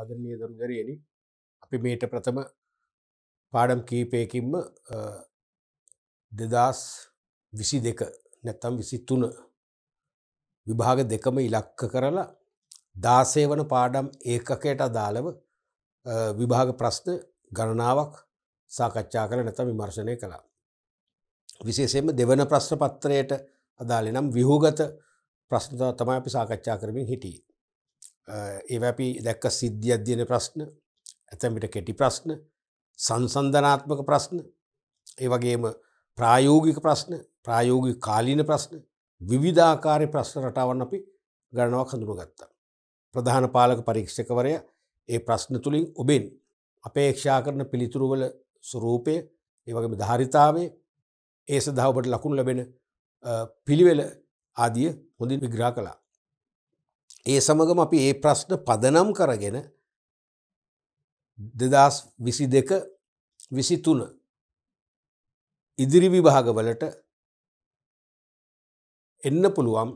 ආදරණය දරුදරයනි අපි මේට ප්‍රථම පාඩම් කීපයකින්ම දෙදස් විසි දෙක නැත්තම් විසි තුන විභාග දෙකම ඉලක්ක කරලා දාසය වන පාඩම් ඒකකයට අදාළව විභාග ප්‍රශ්න ගණනාවක් සාකච්ඡා කළ නැත විමර්ශනය කළා. විශේෂයෙන්ම දෙවන ප්‍රශ්න පත්‍රයට අදාළ නම් විහූගත ප්‍රශ්නතාව තමයි අපි සාකච්ඡා කරමින් හිටියේ. ඒවැපි දැක්ක සිද්ධිය අධ්‍යයන ප්‍රශ්න ඇතැමිට කෙටි ප්‍රශ්න සංසන්ධනාත්මක ප්‍රශ්න ඒ වගේම ප්‍රායෝගික ප්‍රශ්න ප්‍රායෝගික කාලීන ප්‍රශ්න විවිධාකාරය ප්‍රශ්න රටාවන් අපි ගණනාවක් හඳුනගත්තා. ප්‍රධාන පාලක පරීක්ෂකවරය ඒ ප්‍රශ්න තුළින් ඔබෙන් අපේක්ෂා කරන පිළිතුරුවල ස්වරූපය ඒවගේම ධාරිතාවේ ඒ සදහවට ලකුණු ලැබෙන පිළිවෙල ආදිය හොඳින් විග්‍රා කලා. ඒ සමගම අපි ඒ ප්‍රශ්න පදනම් කරගෙන දෙදස් විසි දෙක විසි තුන ඉදිරි විභාගවලට එන්න පුළුවන්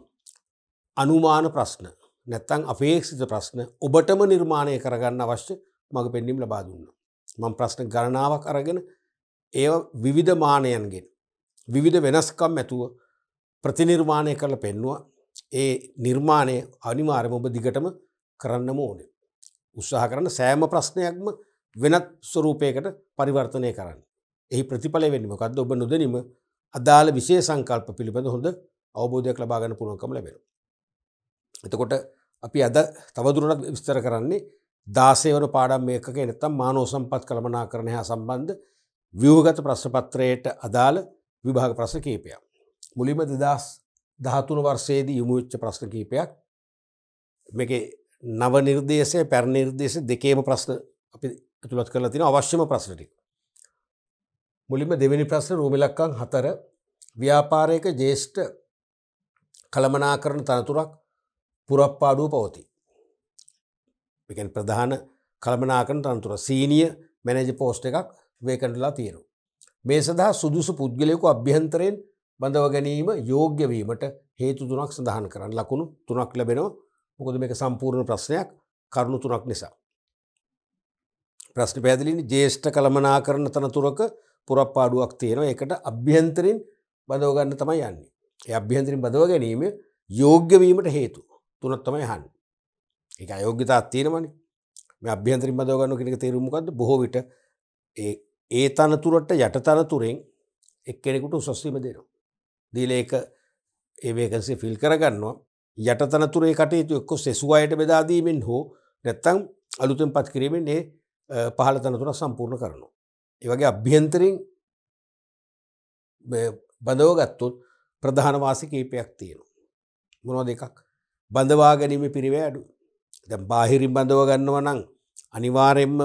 අනුමාන ප්‍රශ්න නැත්තං අපේක්ෂිත ප්‍රශ්න ඔබටම නිර්මාණය කරගන්න අවශ්‍ය මඟ පෙන්ඩිම් ලබා දුන්න. මං ප්‍රශ්න ගණනාවක් අරගෙන ඒ විවිධ මානයන්ගෙන් විවිධ වෙනස්කම් ඇතුව ප්‍රතිනිර්මාණය කරල පෙන්වා ඒ නිර්මාණය අනිවාර්යම ඔබ දිගටම කරන්නම ඕනේ. උත්සාහ කරන්න සෑම ප්‍රශ්නයක්ම වෙනත් ස්වරූපයකට පරිවර්තනය කරන්න. එහි ප්‍රතිඵල වෙන්නම කද ඔබ නොදැනීම අදාළ විශේ සංකල්ප පිළිබඳ හොඳ අවබෝධයක් ලබාගන්න පුළුවන්කම ලැබෙන. එතකොට අපි අද තවදුරටත් විස්තර කරන්නේ දාසේවන පාඩම් මේක නැත්තම් මානෝ සම්පත් කළමනා කරණය හා සම්බන්ධ ව්‍යූගත ප්‍රශ්නපත්‍රයට අදාළ විභාග ප්‍රශ්න කීපයක්. මුලිම දෙදස් දහතුන වර්සයේදී යොමුච්ච ප්‍රශ්න කීපයක් මේක නව නිර්දේශය පැර නිර්දේශ දෙකේම ප්‍රශ්න අපි ඇතුළත් කරලා තින අවශ්‍යම ප්‍රශ්නටි. මුලින්ම දෙවැනි ප්‍රශ්න රූමිලක්කං හතර ව්‍යාපාරයක ජේෂ්ඨ කළමනාකරන තනතුරක් පුරප්පාඩුව පවති. එකන් ප්‍රධාන කළමනාකරන තනතුර සීනිය මැනජ පෝස්ට එකක් වේකටලා තියෙනු. මේ සඳහා සුදුසු පුද්ගලයකු අභ්‍යන්තරයෙන් බඳව ගැනීම යෝග්‍ය වීමට හේතු තුනක් සඳහන් කරන්න ලකුණු තුනක් ලැබෙනවා මොකද මේක සම්පූර්ණ ප්‍රශ්නයක් කරුණු තුනක් නිසා. ප්‍රශ්න පැදිලින් ජේෂ්ඨ කළමනා කරන තනතුරක පුරප්පාඩුවක් තියෙනවා ඒකට අභ්‍යන්තරින් බදවගන්න තමයි යන්නේ. ඒ අභ්‍යන්තරින් බදව ගැනීම යෝග්‍යවීමට හේතු තුනත් තමයි හන්. එක අයෝග්‍යතාත් තියෙනමනි මේ අභ්‍යන්තරින් බදවගන්න කෙනෙක තේරුමකක්ද බොහෝ විට ඒ තනතුරට යට තනතුරෙන් එක් කෙනෙකුට උසස්වීම දෙනවා. දීලේක ඒ වේකන්සේ ෆිල් කරගන්නවා යටතනතුරේ කටයුතු එක්කො සෙසුවායට බෙදාදීමෙන් හෝ නැත්තං අලුතෙන් පත් කිරීමෙන් ඒ පහල තනතුර සම්පූර්ණ කරනවා. ඒවගේ අභ්‍යන්තරින් බඳවගත්තුත් ප්‍රධානවාසි කීපයක් තියෙනවා. මොනෝ දෙකක් බඳවා ගැනීම පිරිව අඩු දැ බාහිරින් බඳව ගන්නව නං අනිවාරෙන්ම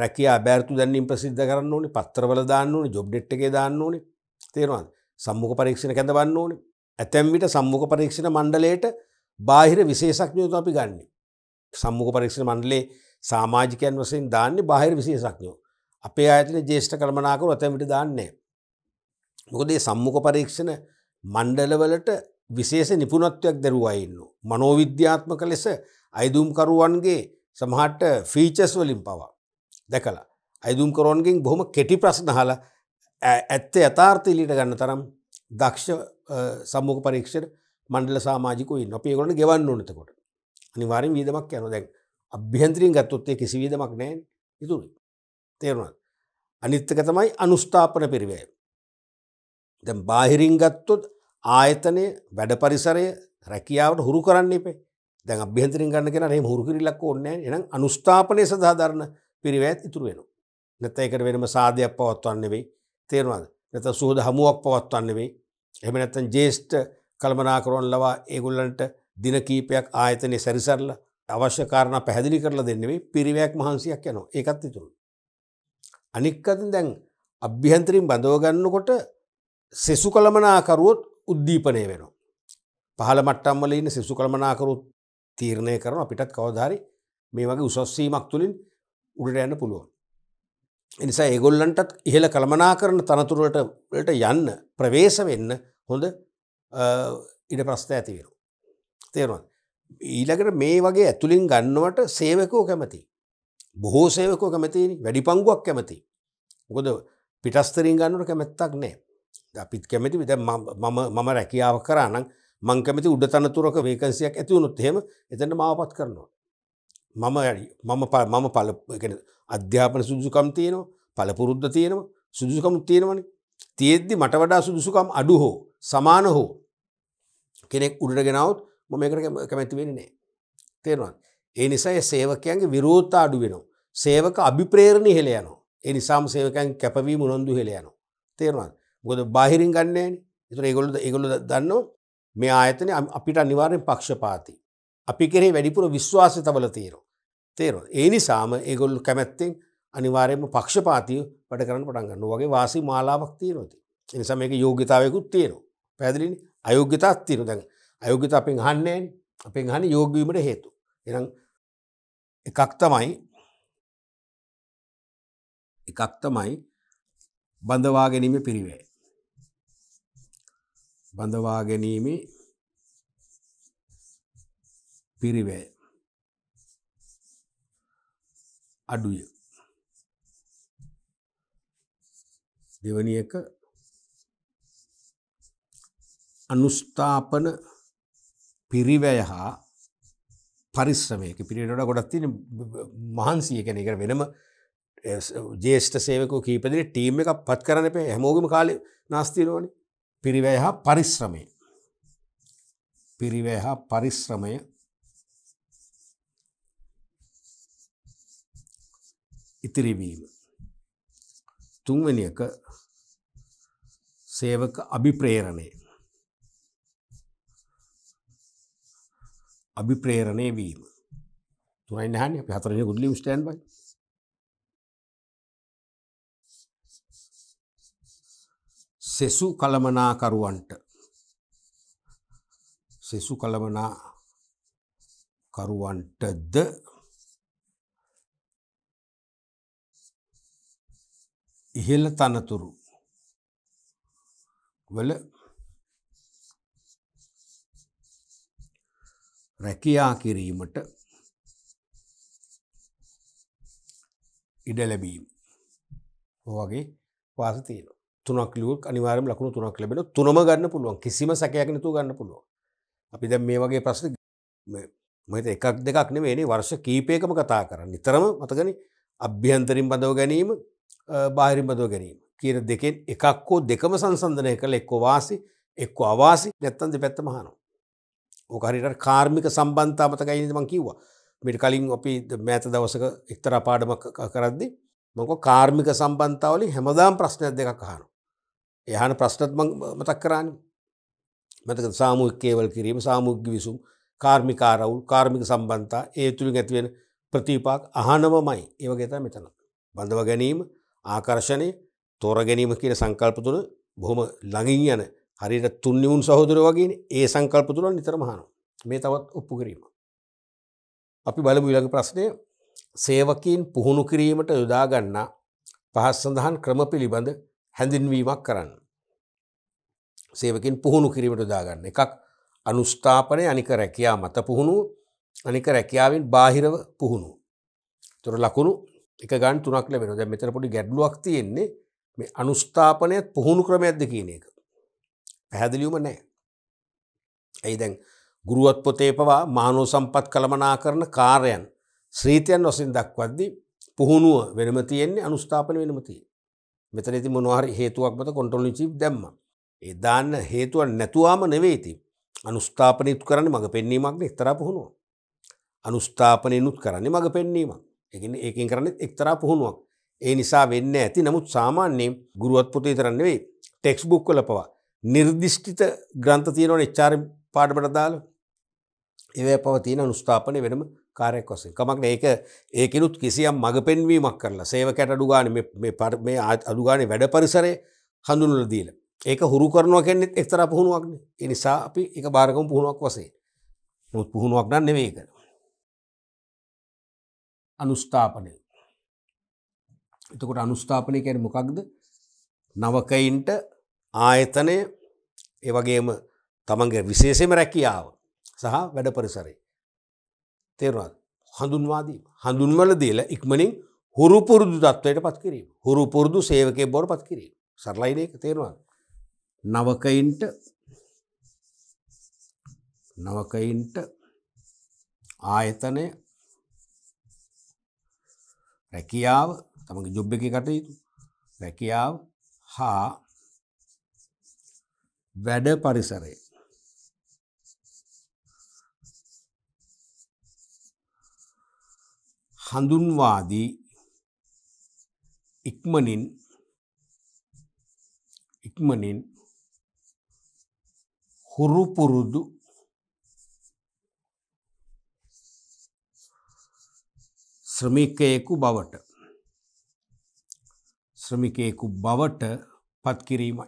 රැකයා බෑරතු දැන්නින් ප්‍රසිද්ධ කරන්න ඕනි පත්තරවල දාන්න ඕනි ජොබ්ඩෙට්ගේ දාන්න ඕනි තේරවාද සම්මුඛ පරීක්ෂණ කැඳවන්න ඕනේ. ඇතැම් විට සම්මුඛ පරීක්ෂණ මණ්ඩලයට බාහිර විශේෂඥයෝ අපි ගන්න. සම්මුඛ පරීක්ෂණ මණ්ඩලේ සමාජිකයන් වශයෙන් දාන්නේ බාහිර විශේෂඥයෝ. අපේ ආයතනයේ ජ්‍යෙෂ්ඨ කළමනාකරු ඇතැම් විට දාන්නේ මොකද මේ සම්මුඛ පරීක්ෂණ මණ්ඩලවලට විශේෂ නිපුණත්වයක් දරුවා ඉන්නවා. මනෝවිද්‍යාත්මක ලෙස අයිදුම්කරුවන්ගේ සමහට ෆීචස් වලින් පවා දැකලා අයිදුම්කරුවන්ගෙන් බොහොම කෙටි ප්‍රශ්න අහලා ඇත්ත යථාර්ථීලීට ගන්න තරම් දක්ෂ සම්මෝක පරීක්ෂයට මණ්ඩල සාමාජිකුයි නොපියගොට ගෙවන්න ඕනතකොට අනිවාරෙන් වීදමක් යන දැන් අභ්‍යන්ත්‍රීන් ගත්තොත්තේ කිසිවීදමක් නෑ ඉතුරු තේරුණත් අනිත්තක තමයි අනුස්ථාපන පිරිවය දැ බාහිරින් ගත්තොත් ආයතනය වැඩ පරිසරය රැකියාවට හුරු කරන්න එපේ දැන් අභ්‍යන්තරින් ගන්න කෙන ඒ හුරු කිරිලක් ඔන්න එනම් අනුස්ථාපනය සදාධරණ පිරිවැත් ඉතුරු වෙන නැත එකට වෙනම සාධයක් පවත්වන්න වෙයි තේරවාද නැත සූද හමුවක් පවත්වන්නේ එම නැතන් ජේෂ්ට කල්මනාකරුවන් ලවා ඒගුල්ලන්ට දින කීපයක් ආයතනය සැරිසරල අවශ්‍ය කාරණ පැහැදිලි කරලා දෙන්නෙේ පිරිවයක් මහන්සියක් යනවා ඒකත් ඉතුරු. අනික්කතින් දැන් අභ්‍යන්තරින් බඳවගන්නකොට සෙසු කළමනාකරුවොත් උද්දීපනය වෙනවා. පහළ මට්ටම්වල ඉන්න සෙසු කළමනාකරුත් තීරණය කරන අපිටත් කවධාරි මේ වගේ උසස්වීමක් තුළින් උඩට යන්න පුළුවන්. එනිසා ඒගොල්ලන්ටත් ඉහළ කළමනා කරන තනතුරටට යන්න ප්‍රවේශ වෙන්න හොඳ ඉඩ ප්‍රස්ථ ඇතිවෙන. තේරුවන්. ඊළකට මේ වගේ ඇතුළින් ගන්නවට සේවකෝ කැමති. බොහෝ සේවකෝ කැමති වැඩි පංගුවක් කැමති. ගොද පිටස්තරින් ගන්නට කැමැත්තක් නෑ. අපිත් කැමති විද මම රැකියාව කරනම් මංකමති උඩ තනතුරක වේකන්සියක් ඇතිවුණුත් හෙම එතැට මාවපත් කරනවා. මම මම මම පල අධ්‍යාපන සුදුසුකම් තියෙනවා පලපුරුද්ධ තියෙනවා සුදුසුකම් තියෙනවන තියෙද්දි මට වඩා සුදුසුකම් අඩු හෝ සමාන හෝ කෙනෙක් උඩට ගෙනවත් මොමකට කැමැති වෙන නෑ තේරවන් ඒ නිසා සේවකයන්ගේ විරෝධ අඩු වෙනවා සේවක අභිප්‍රේරණය හෙළ යනවා ඒ නිසාම සේවකයන් කැපවී මුනොන්දු හෙළ යනවා තේරවන් ගොද බාහිරින් ගන්නෑන එතුර ඒගොලද ඒගොල දන්නවා මේ ආයතන අපිට අනිවාරෙන් පක්ෂපාති අපි කෙරේ වැඩිපුර විශ්වාසය තබල තේරෝ. තේරෝ. ඒ නිසාම ඒගොල්ලු කැමැත්තෙන් අනිවාරයම පක්ෂපාතිය පට කරන පටන්ගන්න වගේ වාසි මාලාවක් තීරෝති. එනිසා මේක යෝග්‍යතාවයකුත් තේරෝ. පැදිලිනි අයෝග්‍යතාත් තීරු දැන් අයෝග්‍යත අපෙන් හන්නේෙන් අපෙන් හනි යෝගවීමට හේතු. එනම් එකක් තමයි එකක් තමයි බඳවා ගැනීම පිරිවේ. බඳවා ගැනීමේ පිරිවැය අඩුය දෙවනි එක අනුස්ථාපන පිරිවැය හා පරිශ්‍රමයක පිරිවට ගොඩක් තියෙන මහන්සිය කෙන එකට වෙනම ජේෂ්ඨ සේවකෝ කීපදිනේ ටීම් එකක් පත් කරන්න එපා හැමෝගෙම කාලේ නාස්තිනෝනේ පිරිවැය හා පරිශ්‍රමය පිරිවැය හා පරිශ්‍රමය ඉතිරි වීම. තුන්වෙනි එක සේවක අභිප්‍රේරණය. අභිප්‍රේරණය වීම. තුනයි නැහනේ අපි හතරවෙනි ගුඩ්ලිම් ස්ටෑන්ඩ් බයි. සෙසු කළමනාකරුවන්ට සෙසු කළමනා කරුවන්ටද ඉහළ තනතුරු වල රැකියා කිරීමට ඉඩ ලැබීම වගේ පාස තියෙන තුනක් ලියුවක් අනිවාරම ලකුණු තුනක් ලැබෙන තුනම ගන්න පුළුවන් කිසිම සැකයක් නතු ගන්න පුළුවන් අපි දැන් මේ වගේ ප්‍රශ්න මත එකක් දෙකක් නෙමේ එනේ වර්ෂ කීපයකම කතා කරන්න නිතරම මතගනි අභ්‍යන්තරින් බඳව ගැනීම බාහිරිබඳව ගැනීම කියන දෙකෙන් එකක් හෝ දෙකම සංසන්ධනය කළ එක්කෝ වාසි එක්කෝ අවාසි නැත්තන් දෙ පැත්ත මහනවා. ඕකරිට කාර්මික සම්බන්තාමතකයිනිදමං කිව්වා මිට කලින් අපි මෑත දවසක එක්තර පාඩමක් කරද්දි මක කාර්මික සම්බන්තාවලි හැමදාම් ප්‍රශ්නයක් දෙකක් හනු. එහන ප්‍රශ්නත් මතක් කරන්න මතක සාමුක් කේවල් කිරීම සාමුග්ග විසුම් කාර්මිකාරවුල් කාර්මික සම්බන්තා ඒ තුළින් ඇතිවෙන ප්‍රතිපාක් අහනවමයි ඒවගේත මෙතන. බඳව ගැනීම ආකර්ශණය තෝරගැනීම කියන සංකල්ප තුන බොහොම ළඟින් යන හරිට තුන්නිවුන් සහෝදර වගේ ඒ සංකල්ප තුරන් නිතරමහනු මේ තවත් ඔප්පු කිරීම. අපි බලමු ඉලක ප්‍රශ්නය සේවකින් පුහුණු කිරීමට යොදාගන්නා පහස් සඳහන් ක්‍රම පිළිබඳ හැඳින්වීමක් කරන්න. සේවකින් පුහුණු කිරීමට දාගන්න එකක් අනුස්ථාපනය අනික රැකයා මත පුහුණු අනික රැකියාවෙන් බාහිරව පුහුණු. තොර ලකුණු එක ගන් තුනක් ලැබෙන දැ මෙතර පොඩි ගැඩ්ලුවක් තියෙන්නේ මේ අනුස්ථාපනයත් පුහුණු ක්‍රමයක්ද කියන එක. පැහැදිලියුම නෑ. ඇයි දැන් ගුරුවත් පොතේ පවා මානෝ සම්පත් කළමනා කරන කාරයන් ශ්‍රීතයන් වසින් දක්වද්දි පුහුණුව වෙනම තියෙන්නේ අනුස්ථාපන වෙනමතිය. මෙතන ති මොනවාහරි හේතුවක් මත කොටොලි චිප් දැම්ම. ඒ දාන්න හේතුවන් නැතුවාම නෙවේති. අනුස්ථාපනයුත් කරන්න මඟ පෙන්නීමක්න එක්තර පුහුණුව. අනුස්ථාපනයනුත් කරන්නේ මඟ පෙන්නීමක්. එකන ඒකින් කරන්න එක්තරා පුහුණුවක් ඒ නිසා වෙන්න ඇති නමුත් සාමාන්‍යයෙන් ගුරුවත් පොතේ තරන්න වේ ටෙක්ස් බුක් කොල පවා නිර්දිිෂ්ටිත ග්‍රන්ථ තියෙනවන එච්චාර පාඩමට දාල එව පවතින අනුස්ථාපනය වෙනම කාරයක් වසේ කමක් ඒක ඒකනුත් කිසියම් මඟ පෙන්වීමක් කරලා සේවකට අඩුගාන මේ අඩුගානය වැඩ පරිසරය හඳුනුල දීල ඒක හුරු කරනවා කෙන්නෙත් එක්තර පුහුණුවක්න එනිසා අපි එක භාරකම් පුහුණුවක් වසේ නොත් පුහුණුවක් නන්න මේකර අනුස්ථාපනය. එතකොට අනුස්ථාපනය කැන මොකක්ද නවකයින්ට ආයතනය ඒවගේම තමන්ගේ විශේෂම රැකියාව සහ වැඩ පරිසරේ. තේරවාද හඳුන්වාදී හඳුන්වල දීල ඉක්මනින් හුරු පුරුදු දත්වයට පත් කිරීම හුරු පුරුදු සේවකය බොර පත් කිරීම සරලයින එක තේරවාද. නවකයින්ට නවකයින්ට ආයතනය රැකියාව තමගේ ජොබ් එකේ කටයුතු රැකියාව හා වැඩ පරිසරය හඳුන්වාදී ඉක්මනින් ඉක්මනින් හුරු පුරුදු ශ්‍රමිකයෙකු බවට ශ්‍රමිකයෙකු බවට පත්කිරීමයි.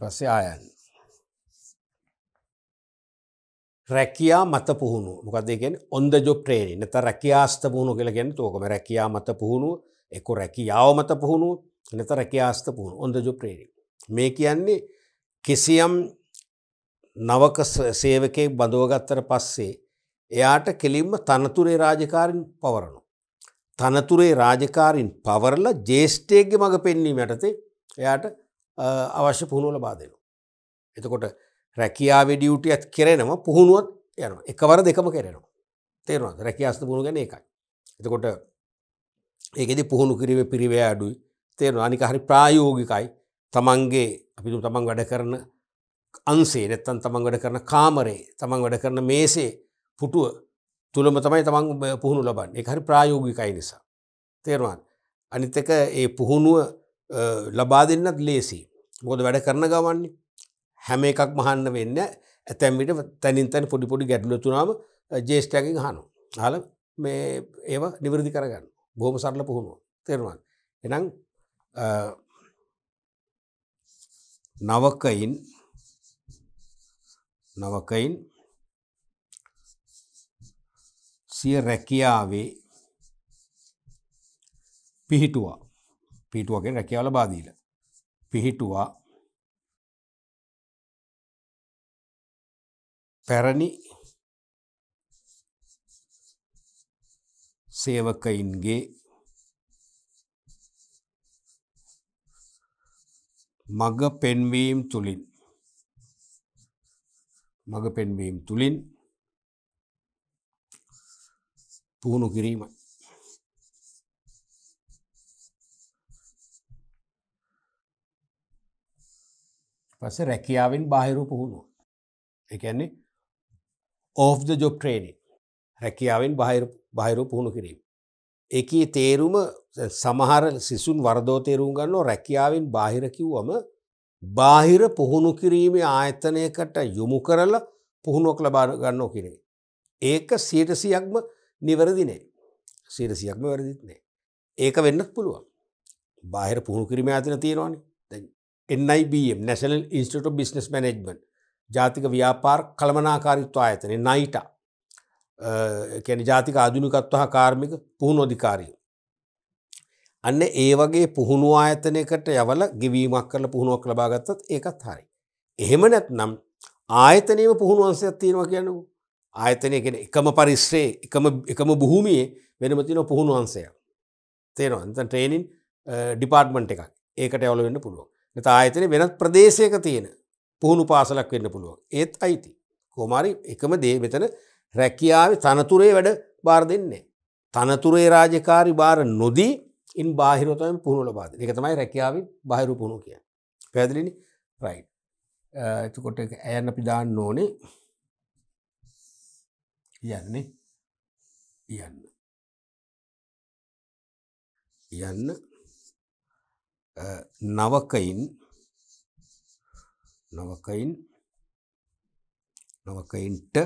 පස්සේ ආයන්. රැකයා මත පුහුණු මොකදගෙන ඔොද ජොබ් ට්‍රේණ නත රැකයාස්ත පුහුණු කියලගෙන තෝකම රැකයා මත පුහුණු එක රැකියාව මත පුහුණු නත රැකයාස්ත පුහුණු ඔොද ජොබ් ට්‍රේණ මේ කියන්නේ කිසියම් නවක සේවකයෙක් බඳවගත්තර පස්සේ එයාට කෙලින්ම තනතුරේ රාජකාරින් පවරනු. තනතුරේ රාජකාරින් පවරල ජේෂ්ඨයගේ මඟ පෙන්වීම යටතේ එයාට අවශ්‍ය පුහුණුවල බාදෙනු. එතකොට රැකියාවේ ඩියුටි ඇත් කෙරෙනම පුහුණුවත් යන එකවර දෙකම කෙරෙනවා. තේරවා රැකියාස්ත පුුණු ගැන එකයි. එතකොට ඒකෙදි පුහුණු කිරීම පිරිවේ අඩුයි තේරවා අනික හරි ප්‍රායෝගිකයි තමන්ගේ අපිතු තමන් වැඩ කරන අන්සේ නැත්තන් තමන් වැඩ කරන කාමරේ තමන් වැඩ කරන මේසේ පුටුව තුළම තමයි තමන් පුහුණු ලබන් එක හරි ප්‍රායෝගිකයි නිසා. තේරවාන් අනිතක ඒ පුහුණුව ලබා දෙන්නත් ලේසි ගොද වැඩ කරන ගවන්නේ හැම එකක් මහන්න වෙන්න ඇතැම්මිට තැනින් තැන් පොඩිපොඩි ගැටලු තුනාම ජේෂ්ටයකින් හනු හල මේ ඒව නිවරදි කරගන්න බොහම සරල පුහුණුව තේරවාන් එනම් නවකයින් නවකයින් සිය රැකියාවේ පිහිටුවා පිහිටුවගේ රැකියාවල බාදීල පිහිටුවා පැරණි සේවකයින්ගේ මග පෙන්වීම් තුළින් මඟ පෙන්වීම් තුළින් පුහුණු කිරීමයි. පස රැකියාවෙන් බාහිරු පුහුණුව එකන්නේ ඕෆ්ද ජොබ් ට්‍රේනි රැකියාවෙන් බහිරු පුහුණු කිරීම. එකී තේරුම සමහර සිසුන් වර්දෝ තේරුම් ගන්නෝ රැකියාවෙන් බාහිර කිව්වම බාහිර පුහුණු කිරීමේ ආයතනයකට යොමු කරල පුහුණුවක් ලබා ගන්නෝ කිරේ. ඒක සීටසියක්ම නිවැරදිනේ සීටසියක්ම වැරදිත්නේ. ඒක වෙන්නත් පුළුවන්. බාහිර පුහුණු කිරීම ඇතන තියෙනවානි එන්නයිBM නැසනල් ඉන්ස්ටට බිස්නස් මනෙජ්මන් ජාතික ව්‍යාපාර් කළමනාකාරිත්ව ආයතනය නයිට කැන ජාතික ආධුනිකත්ව හා කාර්මික පුහුණොධිකාරී අන්න ඒ වගේ පුහුණු ආයතනයකට යවල ගිවීමක් කරල පුහුණුවක් ලබාගත්තත් ඒකත් හරි. එහෙම නැත්නම් ආයතනයම පුහුණුවන්සයක් තියෙනවා කියන්නු. ආයතනයගෙන එකම පරිස්්‍රේ එකම බොහුමියේ වෙනමතින පුහුණුවන්සය. තේනවා එත ට්‍රේනින් ඩිපාර්ට්මන්ට් එකක් ඒකට ඇවල වෙන්න පුළුව. නත ආයතන වෙනත් ප්‍රදේශයක තියෙන පුහුණු පාසලක් වෙන්න පුළුව. ඒත් අයිති. කෝමාරි එකම දේ මෙතන රැකියාව තනතුරේ වැඩ බාර දෙන්නේ. තනතුරේ රාජකාරි බාර නොදී ඉන් බාහිරතම පුහුණු ලබාද එක තමයි රැකියාව බහිරු පුුණු කිය පැදිලිනි රයි් එතකොට ඇයන්න පිදාන්න ඕනේ යන්නේ යන්න යන්න නවකයින් නවකයින් නවකයින්ට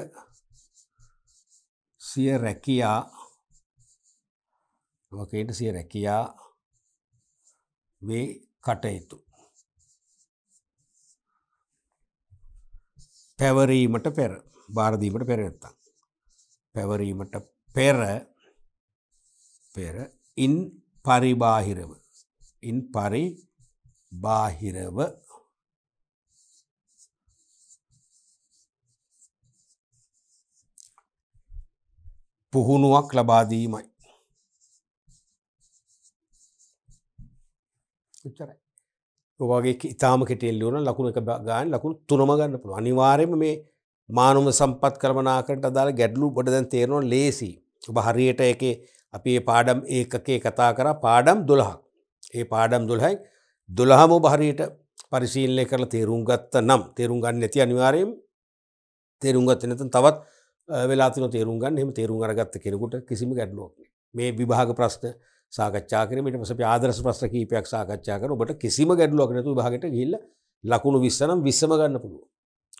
සිය රැකියා වකයට සිය රැකියා වේ කටයුතු. පැවරීමට පෙර භාරදීමට පෙරනැත්තං. පැවරීමට පෙර පෙර ඉන් පරිබාහිරව ඉන් පරි බාහිරව පුහුණුවක් ලබාදීමයි. විච්චරයි. ඔවාගේ ඉතාම කෙටෙල්ලවන ලකුණ එක ගාන ලකුණු තුනම ගන්න පුළුව අනිවාර්යම මේ මානුම සම්පත් කරමනාකට අදාළ ගැඩ්ලු බොඩ දැන් තේරනවා ලේසි ඔබ හරියට එක අපේ පාඩම් ඒකකේ කතා කර පාඩම් දොළහක් ඒ පාඩම් දොළහයි දොළහම බහරියට පරිශීල්ලය කරල තේරුම් ගත්ත නම් තේරුම් ගන්න ඇති අනිවාරයෙන් තේරුම් ගත්ත නැතන් තවත් වෙලාතින තේරුම් ගන්න එම තේරුම් අරගත්ත කෙනෙකුට කිසිම ගැඩ්ලුවක් මේ විභාග ප්‍රශ්න සාකච්ඡාකරමට මසප ආදරස ප්‍රශ්න කීපයක් සාකච්ඡාකර ඔබට කිසිම ගැඩලුවක් නැතු භාගට ගිල්ල ලකුණු විස්සනම් විස්සම ගන්න පුළුව.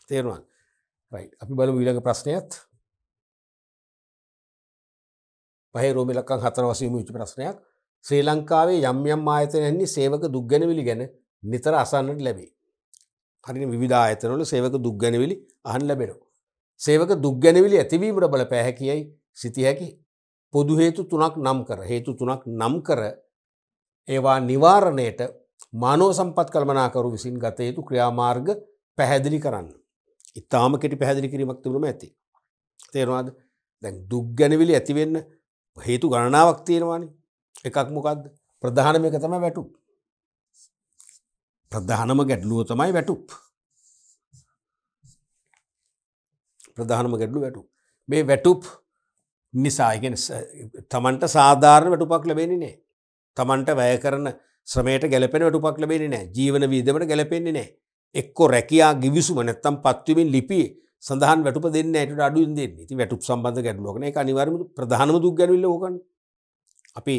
තේරවාන් රයි අපි බලු විලක ප්‍රශ්නයත් පහරෝමිලක්කන් හතර වසීම විච ප්‍රශ්නයක් ශ්‍රී ලංකාවේ යම් යම් ආයතනයන්නේ සේවක දුක්ගැනවිලි ගැන නිතර අසන්නට ලැබේ. හරිනි විධා අයතනවල සේවක දුක්ගැනවිලි අහන් ලැබෙනවා. සේවක දුක්ගැනවිලි ඇතිවීමට බල පැහැකියයි සිති හැකි පොදු හේතු තුනක් නම් කර හේතු තුනක් නම් කර ඒවා නිවාරණයට මානෝ සම්පත් කළමනාකරු විසින් ගත යුතු ක්‍රියාමාර්ග පැහැදිලි කරන්න. ඉතාම කෙටි පැහැදිලි කිරීමක් තිබුණම ඇති. තේරවාද දැන් දුක්ගැනවිලි ඇතිවෙන්න හේතු ගණනාවක් තියෙනවානි එකක් මොකක්ද ප්‍රධානම එක තම වැටුප්. ප්‍රධානම ගැටලුව තමයි වැටුප්. ප්‍රධානම ගැටලු වැටු. මේ වැටුප් නිසා ඉගෙන තමන්ට සාධාරණ වැටුපක් ලැබෙන නෑ. තමන්ට වැය කරන ශ්‍රමයට ගැලපෙන වැටුපක් ලැබෙන නෑ ජීවන වීදමට ගැලපෙන්නේ නෑ. එක්කො රැකයා ගිවිසුම නැත්තම් පත්වමින් ලිපි සඳහන් වැටු දෙන්න ට අඩුන් දෙන්න ති වැටුප් සම්බඳ ගැටලුවකන එක අනිවර්ම ප්‍රධානම දුක් ගැනවිල්ල ඕකන. අපි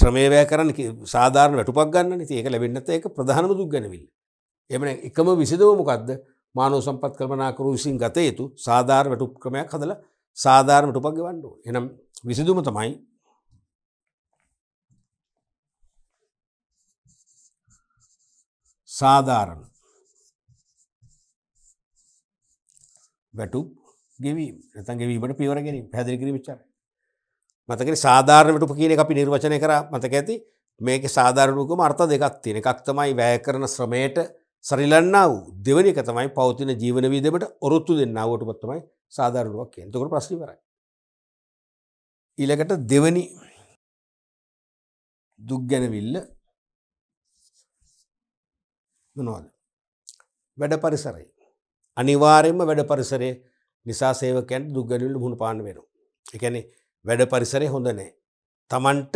ශ්‍රමේවය කරන සාධාරණ වැටුපක් ගන්න ඒක ලැබෙන්නත් ඒක ප්‍රධානම දුක් ගැනවිල්ල. එමන එකම විසිදව මොකක්ද මානෝ සම්පත් කරමනාකරු විසින් ගත යුතු සාධාර වැටුප් ක්‍රමයක් හදලා සාධාරණට උපක් ගෙවන්න ඕන. එහෙනම් විසඳුම තමයි සාධාරණ වැටුප් ගෙවීම නැත්නම් ගෙවීමට පියවර ගැනීම පැහැදිලි කිරීම ඉච්චාරයි. මතකනේ සාධාරණ වැටුප කියන එක අපි නිර්වචනය කරා මතක ඇති මේකේ සාධාරණකම අර්ථ දෙකක් තියෙන එකක් තමයි වැය කරන ශ්‍රමයට සරිලන්නා වූ දෙවනි එක තමයි පෞතින ජීවන විදීමට ඔරොත්තු දෙන්නා වූ තමයි සාධාරණුවක් කියන. එතකොට ප්‍රශ්නේ ඉවරයි. ඊළඟට දෙවනි දුක් ගැනවිල්ල මොනවද? වැඩ පරිසරය. අනිවාර්යයෙන්ම වැඩ පරිසරය නිසා සේවකයන්ට දුක් ගැනවිල්ල මුහුණ පාන්න වෙනවා. ඒ කියන්නේ වැඩ පරිසරය හොඳ නැහැ. Tamanට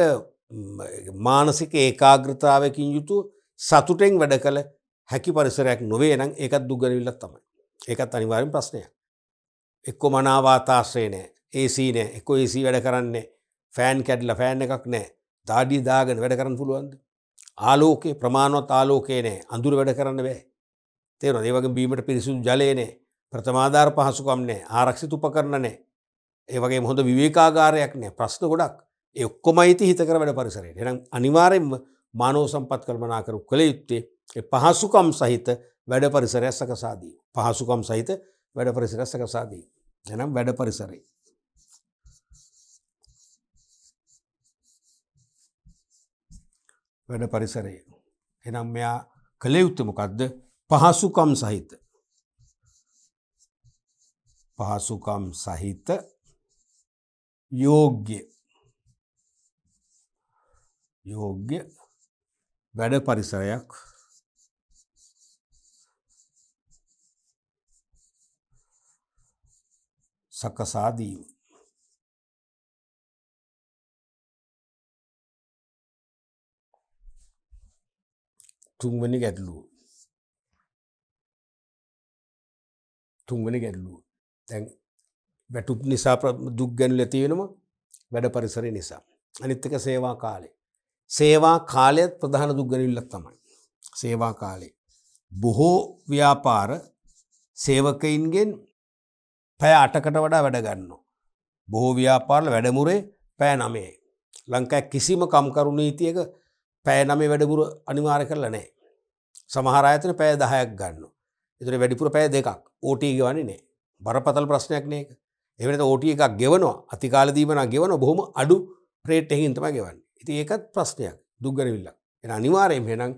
මානසික ඒකාග්‍රතාවයකින් යුතු සතුටෙන් වැඩ කළ හැකි පරිසරයක් නොවේ නම් ඒකත් දුක් ගැනවිල්ලක් තමයි. ඒකත් අනිවාර්යෙන් ප්‍රශ්නයක්. එක්කො මනාවාතාශ්‍රය නෑ ඒසී නෑ එක්ක ඒසී වැඩ කරන්නේ ෆෑන් කැඩල ෆෑන් එකක් නෑ දාඩිය දාගෙන වැඩ කරන්න පුළුවන්ද. ආලෝකේ ප්‍රමාණොත් ආලෝකේ නෑ අඳුර වැඩ කරන්න බෑ. තේරන ඒවගේ බීමට පිරිසුදු ජලයනේ ප්‍රථමාධාර පහසුකම්න්නේ ආරක්ෂි තුප කරනනේ. ඒවගේ හොඳ විවේකාගාරයක් නෑ ප්‍රශ්න ගොඩක් එක්කොමයිති හිතකර වැඩ පරිසරේ එනම් අනිවාරෙන්ම මානෝ සම්පත් කල්මනා කරු කළ යුත්තේ පහසුකම් සහිත වැඩ පරිසරයක් සකසාදී. පහසුකම් සහිත වැඩ පරිසර සකසාදී. එනම් වැඩ පරිසරේ. වැඩ පරිසරය. එනම් මෙයා කළ යුත්තමකක්ද පහසුකම් සහිත. පහසුකම් සහිත යෝග්‍ය යෝග්‍ය වැඩ පරිසරයක් සකසාදීම. තුන්වැනි ගැටලුව තුන්වැනි ගැටලුව දැන් වැටුප් නිසා දුක් ගැනු ඇතිවෙනවා වැඩ පරිසරය නිසා අනිත්තක සේවා කාලේ සේවා කාලයත් ප්‍රධාන දුක්ගැනිල්ලක් තමයි සේවා කාලේ බොහෝ ව්‍යාපාර සේවකයින්ගෙන් පැය අටකට වඩා වැඩගන්න. බොහෝ ව්‍යාපාල වැඩමුරේ පෑ නමේ. ලංකායි කිසිම කම්කරු නීතියක පෑ නමේ වැඩපුර අනිවාර කරලා නෑ. සමහර අතන පෑ දහයක් ගන්න. එතර වැඩිපුර පෑ දෙකක් ඕටී ගවන්නේ නෑ බරපතල් ප්‍රශ්නයක් නයක එවනට ඕටිය එකක් ගෙවනවා අතිකාලදීමන ගෙවන බොහොම අඩු ප්‍රේට් එහින් තම ගෙවන්න ඉති ඒකත් ප්‍රශ්නයක් දුගරවිල්ල එන අනිවාරයෙන් හෙනම්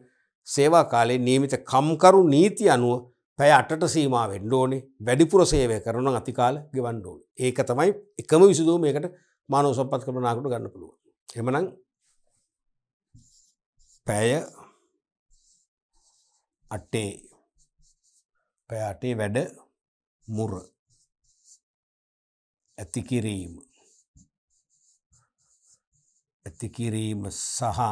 සේවා කාලේ නියමිත කම්කරු නීති අනුව පැය අටට සීමා වෙන්ඩෝනේ වැඩිපුර සේවය කරන අතිකාල ගෙවන්ඩෝන ඒක තමයි එකම විසිදූ මේකට මානෝ සම්පත් කරනාකට ගන්න පුළුව එමනං පැය අට්ටේ පැය අටේ වැඩ මුර ඇතිකිරීම ඇතිකිරීම සහ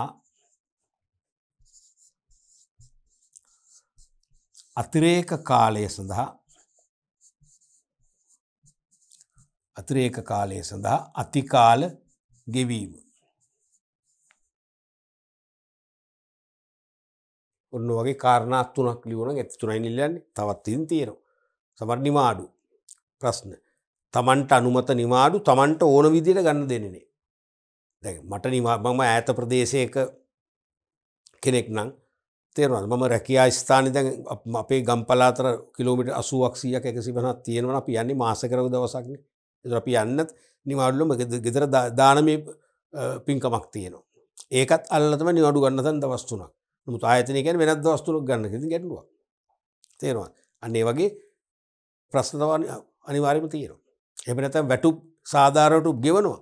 අතිරේක කාලය සඳහා අතිරේක කාලය සඳහා අතිකාල ගෙවීම. ඔන්න වගේ කාරණත් තුනක් ලිවුණ ඇති තුනයි නිල්ලන්නේ තවත් තින් තියෙනවා. සමර නිමාඩු ප්‍රශ්න. තමන්ට අනුමත නිමාඩු තමන්ට ඕන විදියට ගන්න දෙනනේ. දැ මට නිමා මම ඇත ප්‍රදේශයක කෙනෙක් නම් තේරවන ම රැකයා ස්ථානි දැන් අපේ ගම්පලාතර කිලෝමිට අසුවක්සියක් එකසි වන තියෙනවන අපි යන්නේ මාසකරව දවසක්න අපි යන්නත් නිවාඩුලම ගෙදර දානම පින්කමක් තියනවා. ඒකත් අල්ලතම නිවඩු ගන්නතන් දවස්තුනක් නමුත් ආයතනයකැන වෙනත් දවස්තුනක් ගන්න ගැටුව. තේරවා අන්නේ වගේ ප්‍රශ්නතවන් අනිවාර්යම තියෙනවා. එමනත වැටු සාධාරටු ගෙවනවා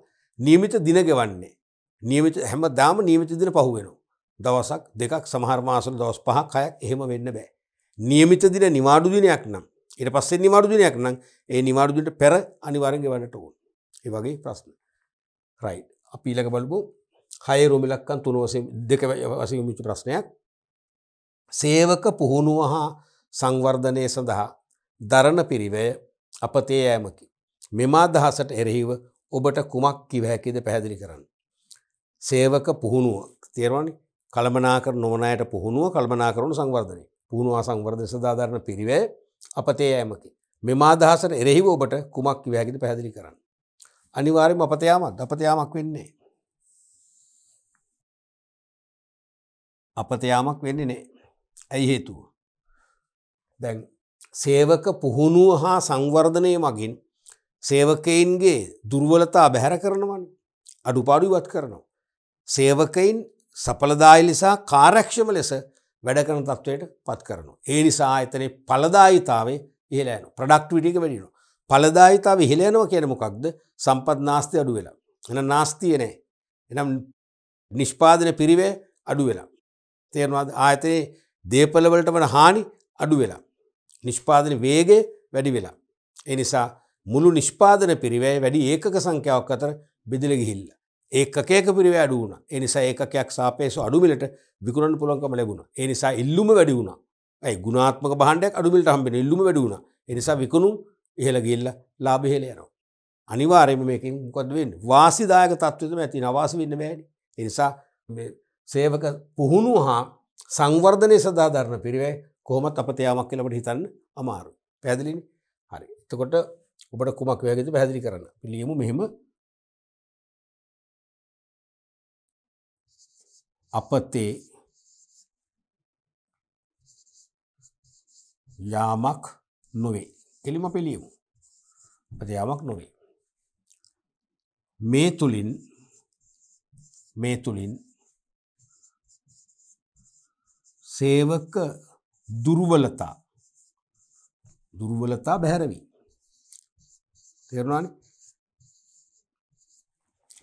නියමිත දින ගෙවන්නේ නියමිත හැම දාම නියමිත දින පහුවෙනවා. දවසක් දෙකක් සමහර්මාසල දවස් පහක් අයක් එහෙම වෙන්න බෑ. නියමිත දින නිවාඩුදිනයක් නම් ඉට පස්සේ නිවාඩුදිනයක් නම් ඒ නිවාඩුදිට පෙර අනිවාරෙන්ගේ වන්නට ඕන් ඒ වගේ ප්‍රශ්න රයි් අපීලක බලබු හය රොමිලක්කන් තුනුවසේ දෙක වසමිච ප්‍රශ්නයක් සේවක පුහුණුව හා සංවර්ධනය සඳහා දරණ පිරිවය අපතේ ෑමකි. මෙමා දහසට එරෙහිව ඔබට කුමක් කිවහැකිද පැහැදිලි කරන්න. සේවක පුහුණුව තේරවානි කළමනාකර නොවනයට පුහුණුව කල්මනාකරනු සංවර්ධනය පුහුණවා සංවර්ධ සදාධරණ පිරිවේ අපතේ ඇමකි. මෙම අදහසට එරෙහිව ඔබට කුමක් කිවහැකිට පැහැදිලි කරන්න. අනිවාරම අපතයාමත් අපතයාමක් වෙන්නේ. අපතයාමක් වෙන්නේ නේ ඇයි හේතුව. දැන් සේවක පුහුණුව හා සංවර්ධනය මගින් සේවකයින්ගේ දුර්වලතා බැහැර කරනවන් අඩුපාඩු වත් කරනවා. සේවකයින් සපලදායි නිසා කාරක්ෂම ලෙස වැඩකන තත්ත්වයට පත් කරනු. ඒ නිසා ආයතනේ පලදායිතාවේ ඉහලෑනු ප්‍රඩක්ටවිටික වැඩිනු. පලදායිතාව හිලයනවා කියන මොකක්ද සම්පත් නාස්තය අඩු වෙලා. එන නාස්තියනේ එනම් නිෂ්පාදන පිරිවේ අඩු වෙලා. තේරවාද ආයතනයේ දේපලවලට වන හානි අඩු වෙලා. නිෂ්පාදන වේගේ වැඩි වෙලා. එනිසා මුළු නිෂ්පාදන පිරිවේ වැඩි ඒකක සංඛ්‍යාවක් අතර බෙදිලගිහිල්ල. ඒකක පිරි වැඩ වුණ එනිසා ඒකයක් සාපේස අඩුමිලට විකුණන් පුළොන්කම ලැබුණ එනිසා ඉල්ලුම වැඩි වුණ ඇයි ගුණාත්ම බහන්ඩක් අඩුමිට හම්බෙන ඉල්ලුම වැඩ වුණ එනිසා විකුණු ඉහළ ගිල්ල ලාබිහෙල යනවා අනිවාරයම මේකින් කොදවෙන් වාසිදායක තත්වතුම ඇති අවාස වන්න බෑනි එනිසා සේවක පුහුණු හා සංවර්ධනය සදාධරණ පිරිවේ කොහොමත් අපතයාමක් කියලට හිතන්න අමාරු පැදිලිනි හරි එතකොට ඔබට කුමක් වයගෙත පැදිලි කරන්න පිළියමු මෙහෙම අපතේ යාමක් නොවේ. කෙලිම පිළියමු. අපත යාමක් නොවේ. මේ තුළින් මේ තුළින් සේවක දුර්වලතා දුර්වලතා බැහැරවී. තේරුණානේ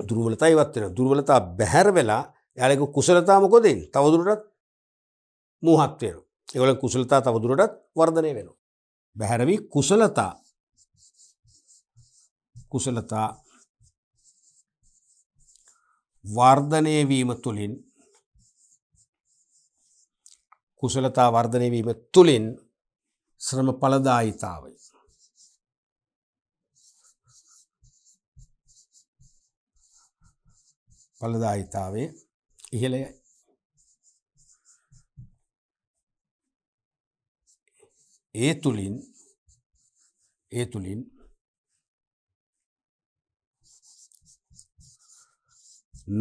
දුර්වලතා ඉවත් වෙනවා. දුර්වලතා බැහැර වෙලා යාලෙකු කුසලතා මොකොදෙන් තවදුරටත් මූහත්වයෙන එවල කුසලතා තවදුරටත් වර්ධනය වෙන. බැහැරවී කුසලතා කුසලතා වර්ධනයවීම තුළින් කුසලතා වර්ධනයවීම තුළින් ශ්‍රම පලදායිතාවයි. පලදායිතාවේ ඉහළ ඒ තුළින් ඒ තුළින්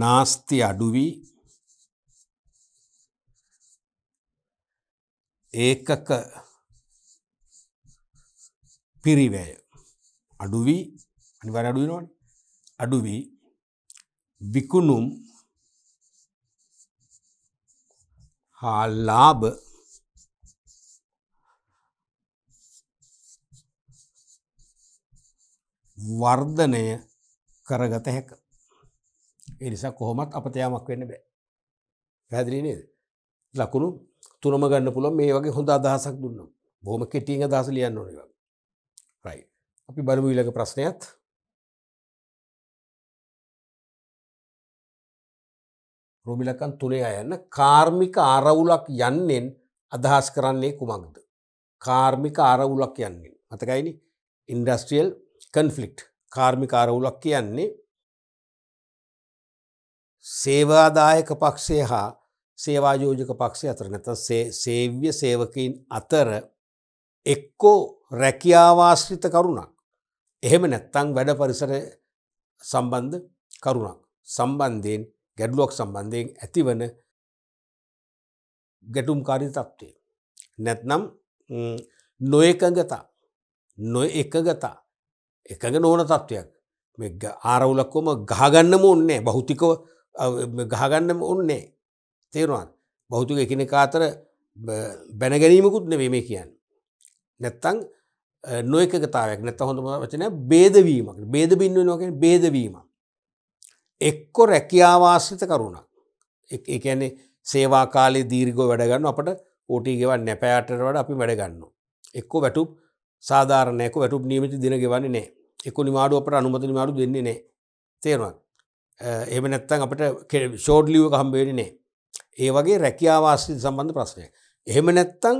නාස්ති අඩුවී ඒකක පිරිවැය අඩුවී අනිවාර අඩුවනවන අඩුවී විකුණුම් හා ලාභ වර්ධනය කරගත හැක. එනිසා කොහොමත් අපතයාමක් වෙන්න බෑ. පැදිලි නේද. ලකුණු තුනම ගන්න පුළුව මේ වගේ හොඳ අදහසක් දුන්නම් බොහොම කෙටිය අදහස ලියන්න ඕනව. රයි. අපි බලමු විලක ප්‍රශ්නයත් රොමිලකන් තුනේ අයන්න කාර්මික අරවුලක් යන්නෙන් අදහස් කරන්නේ කුමක්ද. කාර්මික අරවුලක් යන්නෙන්. අතකයිනි ඉන්ඩස්ට්‍රියල් කන්ෆලික්් කාර්මික අරවුලක් කියන්නේ සේවාදායක පක්ෂය හා සේවායෝජක පක්ෂය අතර නැත සේව්‍ය සේවකයින් අතර එක්කෝ රැකියාවාශ්‍රිත කරුණක්. එහෙම නැත්තං වැඩ පරිසර සම්බන්ධ කරුණක් සම්බන්ධයෙන් ගැටලුවක් සම්බන්ධයෙන් ඇතිවන ගැටුම්කාරි තත්ත්වය. නැත්නම් නොයකගතා නො එකගතා එකග නොවන තත්ත්වයක් ආරවුලක්කොම ගහගන්නම ඔන්නේ බෞතිකව ගහගන්නම ඔන්නේ තේරුවන් බෞතික එකනෙක අතර බැනගැනීමකුත් නෙවේ මේ කියන්න. නැත්තං නොයකතාවක් නැත හොඳම වචනය බේදවීමක් බේද බින්ව නොකෙන බේදවීමක් එක්කො රැකියාවාශ්‍රිත කරුණක් එකැනෙ සේවාකාලේ දීර්ගෝ වැඩගන්න අපට ඕටී ගෙවන් නැපෑටට වඩ අපි වැඩගන්න. එක්කො වැටුප් සාධාරනයක වැටුප නීමති දින ගෙවන්නේ නෑ එක නිවාඩු අපට අනුමත නිවාඩු දෙන්නේ නෑ තේරවා එම නැත්තන් අපට ෂෝඩ්ලිව හම්බේරි නෑ ඒ වගේ රැකියාවාසිල් සම්බන්ධ ප්‍රශ්නය එහෙම නැත්තං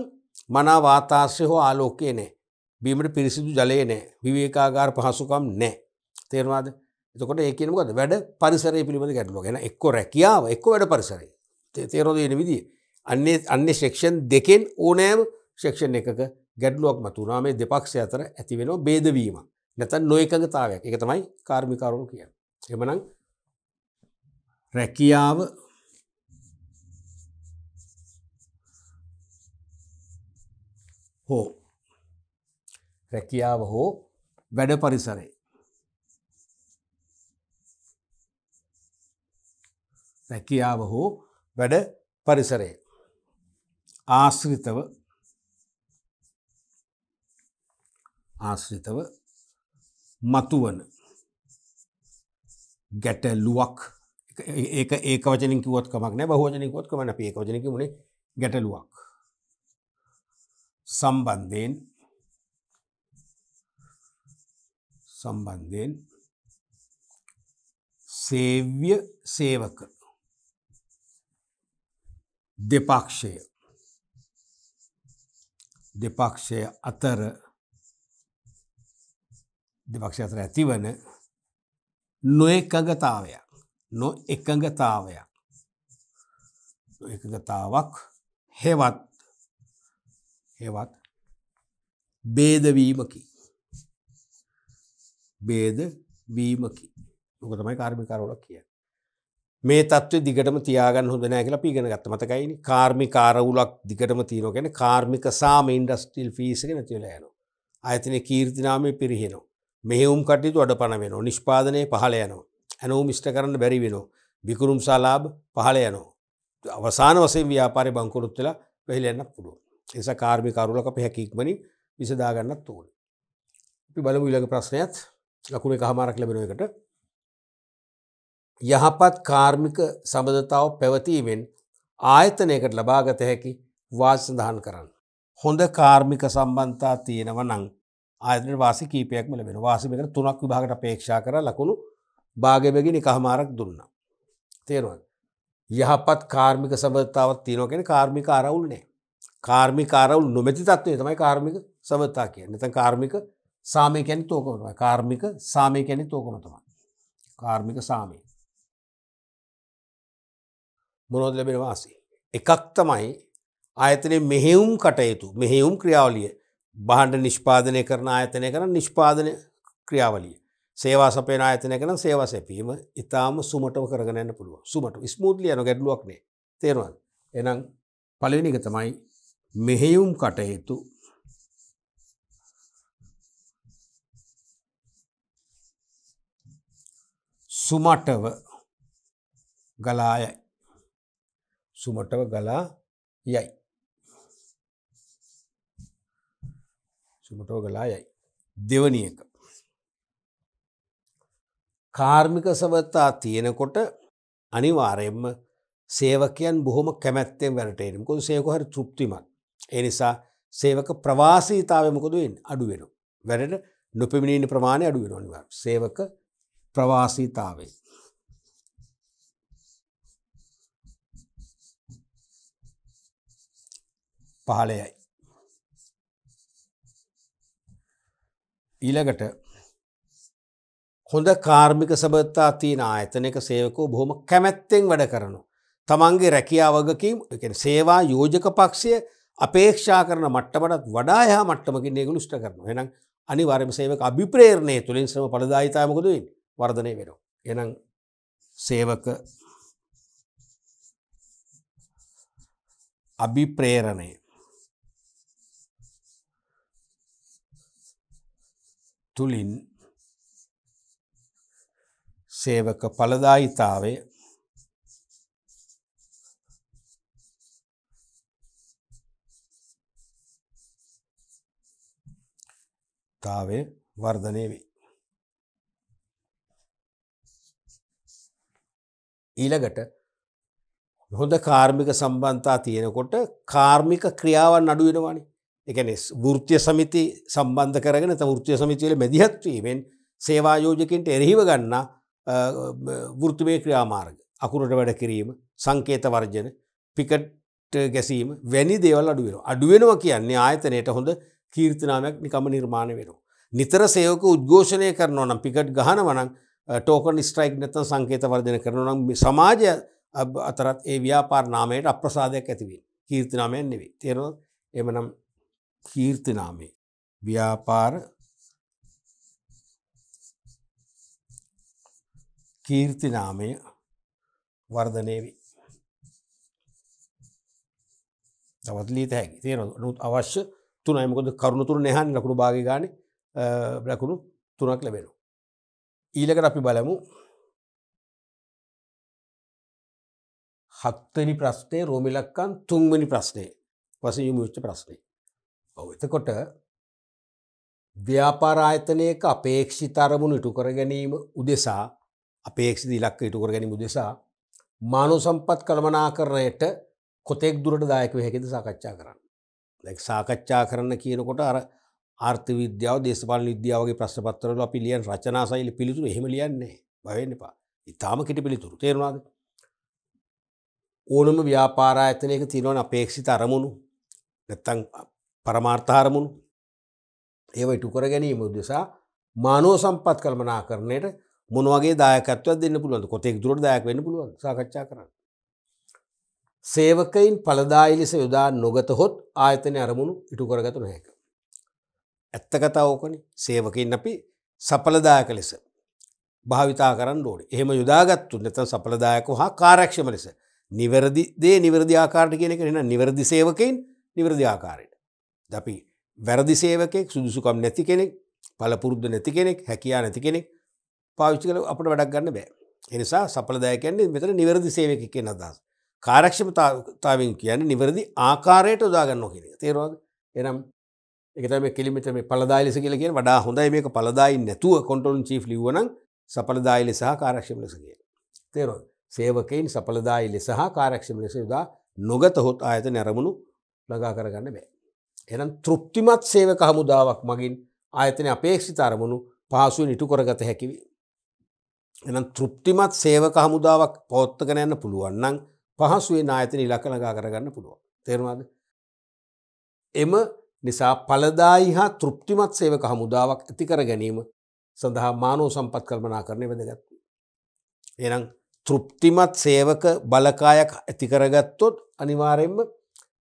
මනා වාතාශ්‍රය හෝ ආලෝකයේ නෑ බීමට පිරිසිදු ජලය නෑ විවේකාගාර පහසුකම් නෑ තේරවාද එතකොට ඒකනකද වැඩ පරිසර පිළිබඳ ගැටලුව ගැන එක්ක රැකියාව එක්ක වැඩ පරිසරයි තේරෝදයන විදි අන්නේ අන්න ශෙක්ෂන් දෙකෙන් ඕනෑම ශෙක්ෂණ එකක ගැඩ්ලුවක් මතුනාමේ දෙපක්ෂ අතර ඇතිවෙන බේදවීම නැතන් නොයකගතාවයක් එක තමයි කාර්මිකරුණු කිය. එමනං රැකියාව හෝ රැකියාව හෝ වැඩ පරිසරේ රැකියාව හෝ වැඩ පරිසරය. ආශ්‍රිතව ආශ්‍රිතව මතුවන ගැටලුවක් ඒක ඒක වචනින් කිව්වොත් කමක් නැහැ බහුවචනින් කිව්වොත් කමක් නැහැ අපි ඒක වචනින් කිව්වනේ ගැටලුවක් සම්බන්ධයෙන් සම්බන්ධයෙන් සේව්‍ය සේවක දෙපක්ෂය දෙපක්ෂය අතර දෙපක්ෂය අතර ඇතිවන නොඒකඟතාවයක් නො එකඟතාවයක් එකගතාවක් හෙවත් හෙවත් බේදවීමකි බේද වීමකි නොක තමයි කාර්මිකරවල කිය මේ තත්ත්ව දිගටම තියාගන්න හොඳ නෑ කියලා පිගෙන ගත්ත මතකයිනි කාර්මික අරවුලක් දිගටම තියෙනවා ගැන කාර්මික සාම ඉන්ඩස්ටිල් ෆීසගෙන තියලා යනවා. අයතන කීර්තිනාමය පිරිහෙනවා. මෙහෙවුම් කටයුතු අඩ පන වෙන නිෂ්පාදනය පහල යනවා. ඇනෝ මිෂ්ට කරන්න බැරි වෙනවා. විකුරුම් සලාබ් පහල යනවා. අවසාන වසේ ව්‍යාපාරය බංකුරුත් වෙලා වෙහිලයන්න පුළුව. එස කාර්මි කරුලක පැහැකික්මනි විසදාගන්නත් තෝන. අපි බලමු ඉලක ප්‍රශ්නයත් ලකුණේ කහමාරක් ලැබෙන එකට යහපත් කාර්මික සබඳතාව පැවතීමෙන් ආයතනයකට ලබාගත හැකි වාසඳහන් කරන්න. හොඳ කාර්මික සම්බන්තා තියෙනව නං ආයතන වාසි කීපයක්ම ලැබෙන වාසිමකට තුනක් විභාගට පේක්ෂා කර ලකුණු භාගයබැගිනි කහමාරක් දුන්න. තේරුවන්. යහපත් කාර්මික සබතාවත් තියනෝකෙන කාර්මික අරවුල් නෑ. කාර්මික අරවුල් නොමැති තත්වය තමයි කාර්මික සබතා කිය නත කාර්මික සාමය කැන තෝකමතමයි කාර්මික සාමය කැනෙ තෝකමතමයි. කාර්මික සාමය. මොනොද ලැබෙන වාසි. එකක් තමයි ආයතනය මෙහෙවුම් කටයුතු මෙහෙවුම් ක්‍රියාවලිය බහන්ඩ නිෂ්පාදනය කරන ආයතනය කරන නිෂ්පාදන ක්‍රියාවලිය සේවා සපේ ආයතනය කන සේවා සැපීම ඉතාම සුමටම කරගන්න පුළුව සුමට ස්මූට්ලිය යන ගැඩලුවක්නේ තේරවන් එනම් පලවෙනික තමයි මෙහෙවුම් කටයුතු සුමටව ගලායයි සුමටව ගලා යයි. සුමටව ගලා යයි. දෙවනි එක. කාර්මික සවත්තා තියෙනකොට අනිවාරයෙන්ම සේවකයන් බොහොම කැමැත්තෙන් වැටේනකො සේක හරි තෘප්තිමත්. එනිසා සේවක ප්‍රවාසීතාවමකොදුවෙන් අඩුවෙන. වැඩට නොපිමිණීන ප්‍රමාණය අඩුවෙනනිවා සේවක ප්‍රවාසීතාවේ. පහළයයි. ඊළඟට හොඳ කාර්මික සබත්තා තියෙන ආයතනක සේවකෝ බොහොම කැමැත්තෙන් වැඩ කරනු. තමන්ගේ රැකියාවගකීම් සේවා යෝජක පක්ෂය අපේක්ෂා කරන මට්ටමටත් වඩා යා මට්ටමකින් ඒගුලු ෂ්ට කරන එනම් අනිවාර්ම සේවක අභිප්‍රේරණය තුළින් ශ්‍රම පලදායිතාමකදුවන් වර්ධනය වෙනවා. එනම් සේවක අභිප්‍රේරණය තුලින් සේවක පලදායිතාවේ තාවේ වර්ධනය වේ. ඊළඟට හොඳ කාර්මික සම්බන්තා තියෙනකොට කාර්මික ක්‍රියාවන් අඩුවෙනවානි එකන වෘත්‍ය සමිති සම්බන්ධ කරගෙන ෘත්‍ය සමිතිවල මැදිහත්වීමෙන් සේවායෝජකින්ට එරහිව ගන්න වෘත්තුමය ක්‍රියාමාර්ග අකුරට වැඩ කිරීම සංකේත වර්ජන පිකට් ගැසීම වැනි දේවල් අඩුවෙන අඩුවෙනවා කියන්නේ ආයතනයට හොඳ කීර්තිනාමයක් නිකම නිර්මාණ වෙනවා. නිතර සයෝක උද්ඝෝෂණය කරනවා නම් පිකට් ගහනවනම් ටෝකන් ස්ට්‍රයික් නැතන් සංකේත වර්ජන කරනවා නම් සමාජය අතරත් ඒ ව්‍යාපාර නාමයට අප්‍රසාධයක් ඇතිවෙන් කීර්තිනාමයන් නෙවේ තේරවා එමනම් කීර්තිනාමේ ව්‍යාපාර කීර්තිනාමය වර්ධනය වේ. තවත් ලීත හැකි තියෙන නුත් අවශ්‍ය තුනයි මොකද කරුණු තුන නැහන් ලකුණු භාග ගාන ලකුණු තුනක් ලැබෙනු. ඊළකට අපි බලමු හත්තනි ප්‍රශ්නය රෝමිලක්කන් තුන්වනි ප්‍රශ්නය වසයුම විච්ච ප්‍රශ්නය ඔව එතකොට ව්‍යාපාර ආයතනයක අපේක්ෂිත අරමුණු ඉටු කර ගැනීම උදෙසා අපේක්ෂිත ඉලක්ක ඉටු කර ගැනීම උදෙසා මානව සම්පත් කළමනාකරණයට කොතෙක් දුරට දායක වේ හැකිද සාකච්ඡා කරන්න. දැන් සාකච්ඡා කරන්න කියනකොට අර ආර්ථ විද්‍යාව දේශපාලන විද්‍යාව වගේ ප්‍රශ්න පත්‍රවල අපි ලියන රචනා ශෛලි පිළිතුරු එහෙම ලියන්නේ බය වෙන්න එපා. ඊටාම කිටි පිළිතුරු තේරුණාද? ඕනම ව්‍යාපාර ආයතනයක තියෙනවනේ අපේක්ෂිත අරමුණු නැත්තම් පරමාර්ථාරමුණු ඒව ඉටුකර ගැනීම දෙසා මානෝ සම්පත් කළමනා කරණයට මොනවගේ දායකත්වත් දෙන්න පුළුවන් කොතෙක් දුරට දායක් වෙන්න පුළුවන් සාකච්ඡා කරන්න. සේවකයින් පලදායි ලෙස යොදා නොගත හොත් ආයතනය අරමුණු ඉටුකරගතු නොහැක. ඇත්තකතා ඕකන සේවකින් අපි සපලදායක ලෙස භාවිතා කරන්න ඕඩ එහම යුදාගත්තු නැතන් සපලදායක හා කාරක්ෂම ලෙස නිවැරදි දේ නිවැරදි ආකාරට කියනෙ කරන නිවැරදි සේවකයින් නිවැරදි ආකාරයට අපි වැරදි සේවකෙක් සුදුසුකම් නැති කෙනෙක් පලපුරුද්ධ නැති කෙනෙක් හැකයා නැති කෙනෙක් පාවිච්චි කල අපට වැඩක් ගන්න බෑ. එනිසා සපලදායකන්නේ මෙතන නිවැරදි සේවක කියෙන් අදහස්. කාරක්ෂමතාවෙන් කියන්නේ නිවැරදි ආකාරයට උදාගන්න කියෙන තේරවාද එනම් එකතම කෙලිමිට මේ පලදායිලෙස කියල කියෙන වඩා හොඳයි මේක පලදායි නැතුව කොටොන් චිප් ලිවන සපලදායි ලෙසහ කාරක්ෂම ලෙස කිය. තේරෝ සේවකයින් සපලදායි ලෙසහ කාරක්ෂම ලෙස යුදා නොගතහොත් ආයත නැරමුණු ලගා කරගන්න බෑ. එනම් තෘප්තිමත් සේවක හමුදාවක් මගින් ආයතන අපේක්ෂිත අරමුණු පහසුවෙන් ඉටු කරගත හැකිවි. එනම් තෘප්තිමත් සේවක හමුදාවක් පොත්තගෙන යන්න පුළුවන්නම් පහසුවේ නායතන ඉලකනගා කරගන්න පුළුවන්. තේරවාද. එම නිසා පලදායි හා තෘප්තිමත් සේවක හමුදාවක් ඇතිකර ගැනීම සඳහා මානෝ සම්පත් කල්මනා කරණය වැදගත්. එනම් තෘප්තිමත් සේවක බලකායක් ඇතිකරගත්තොත් අනිවාරෙන්ම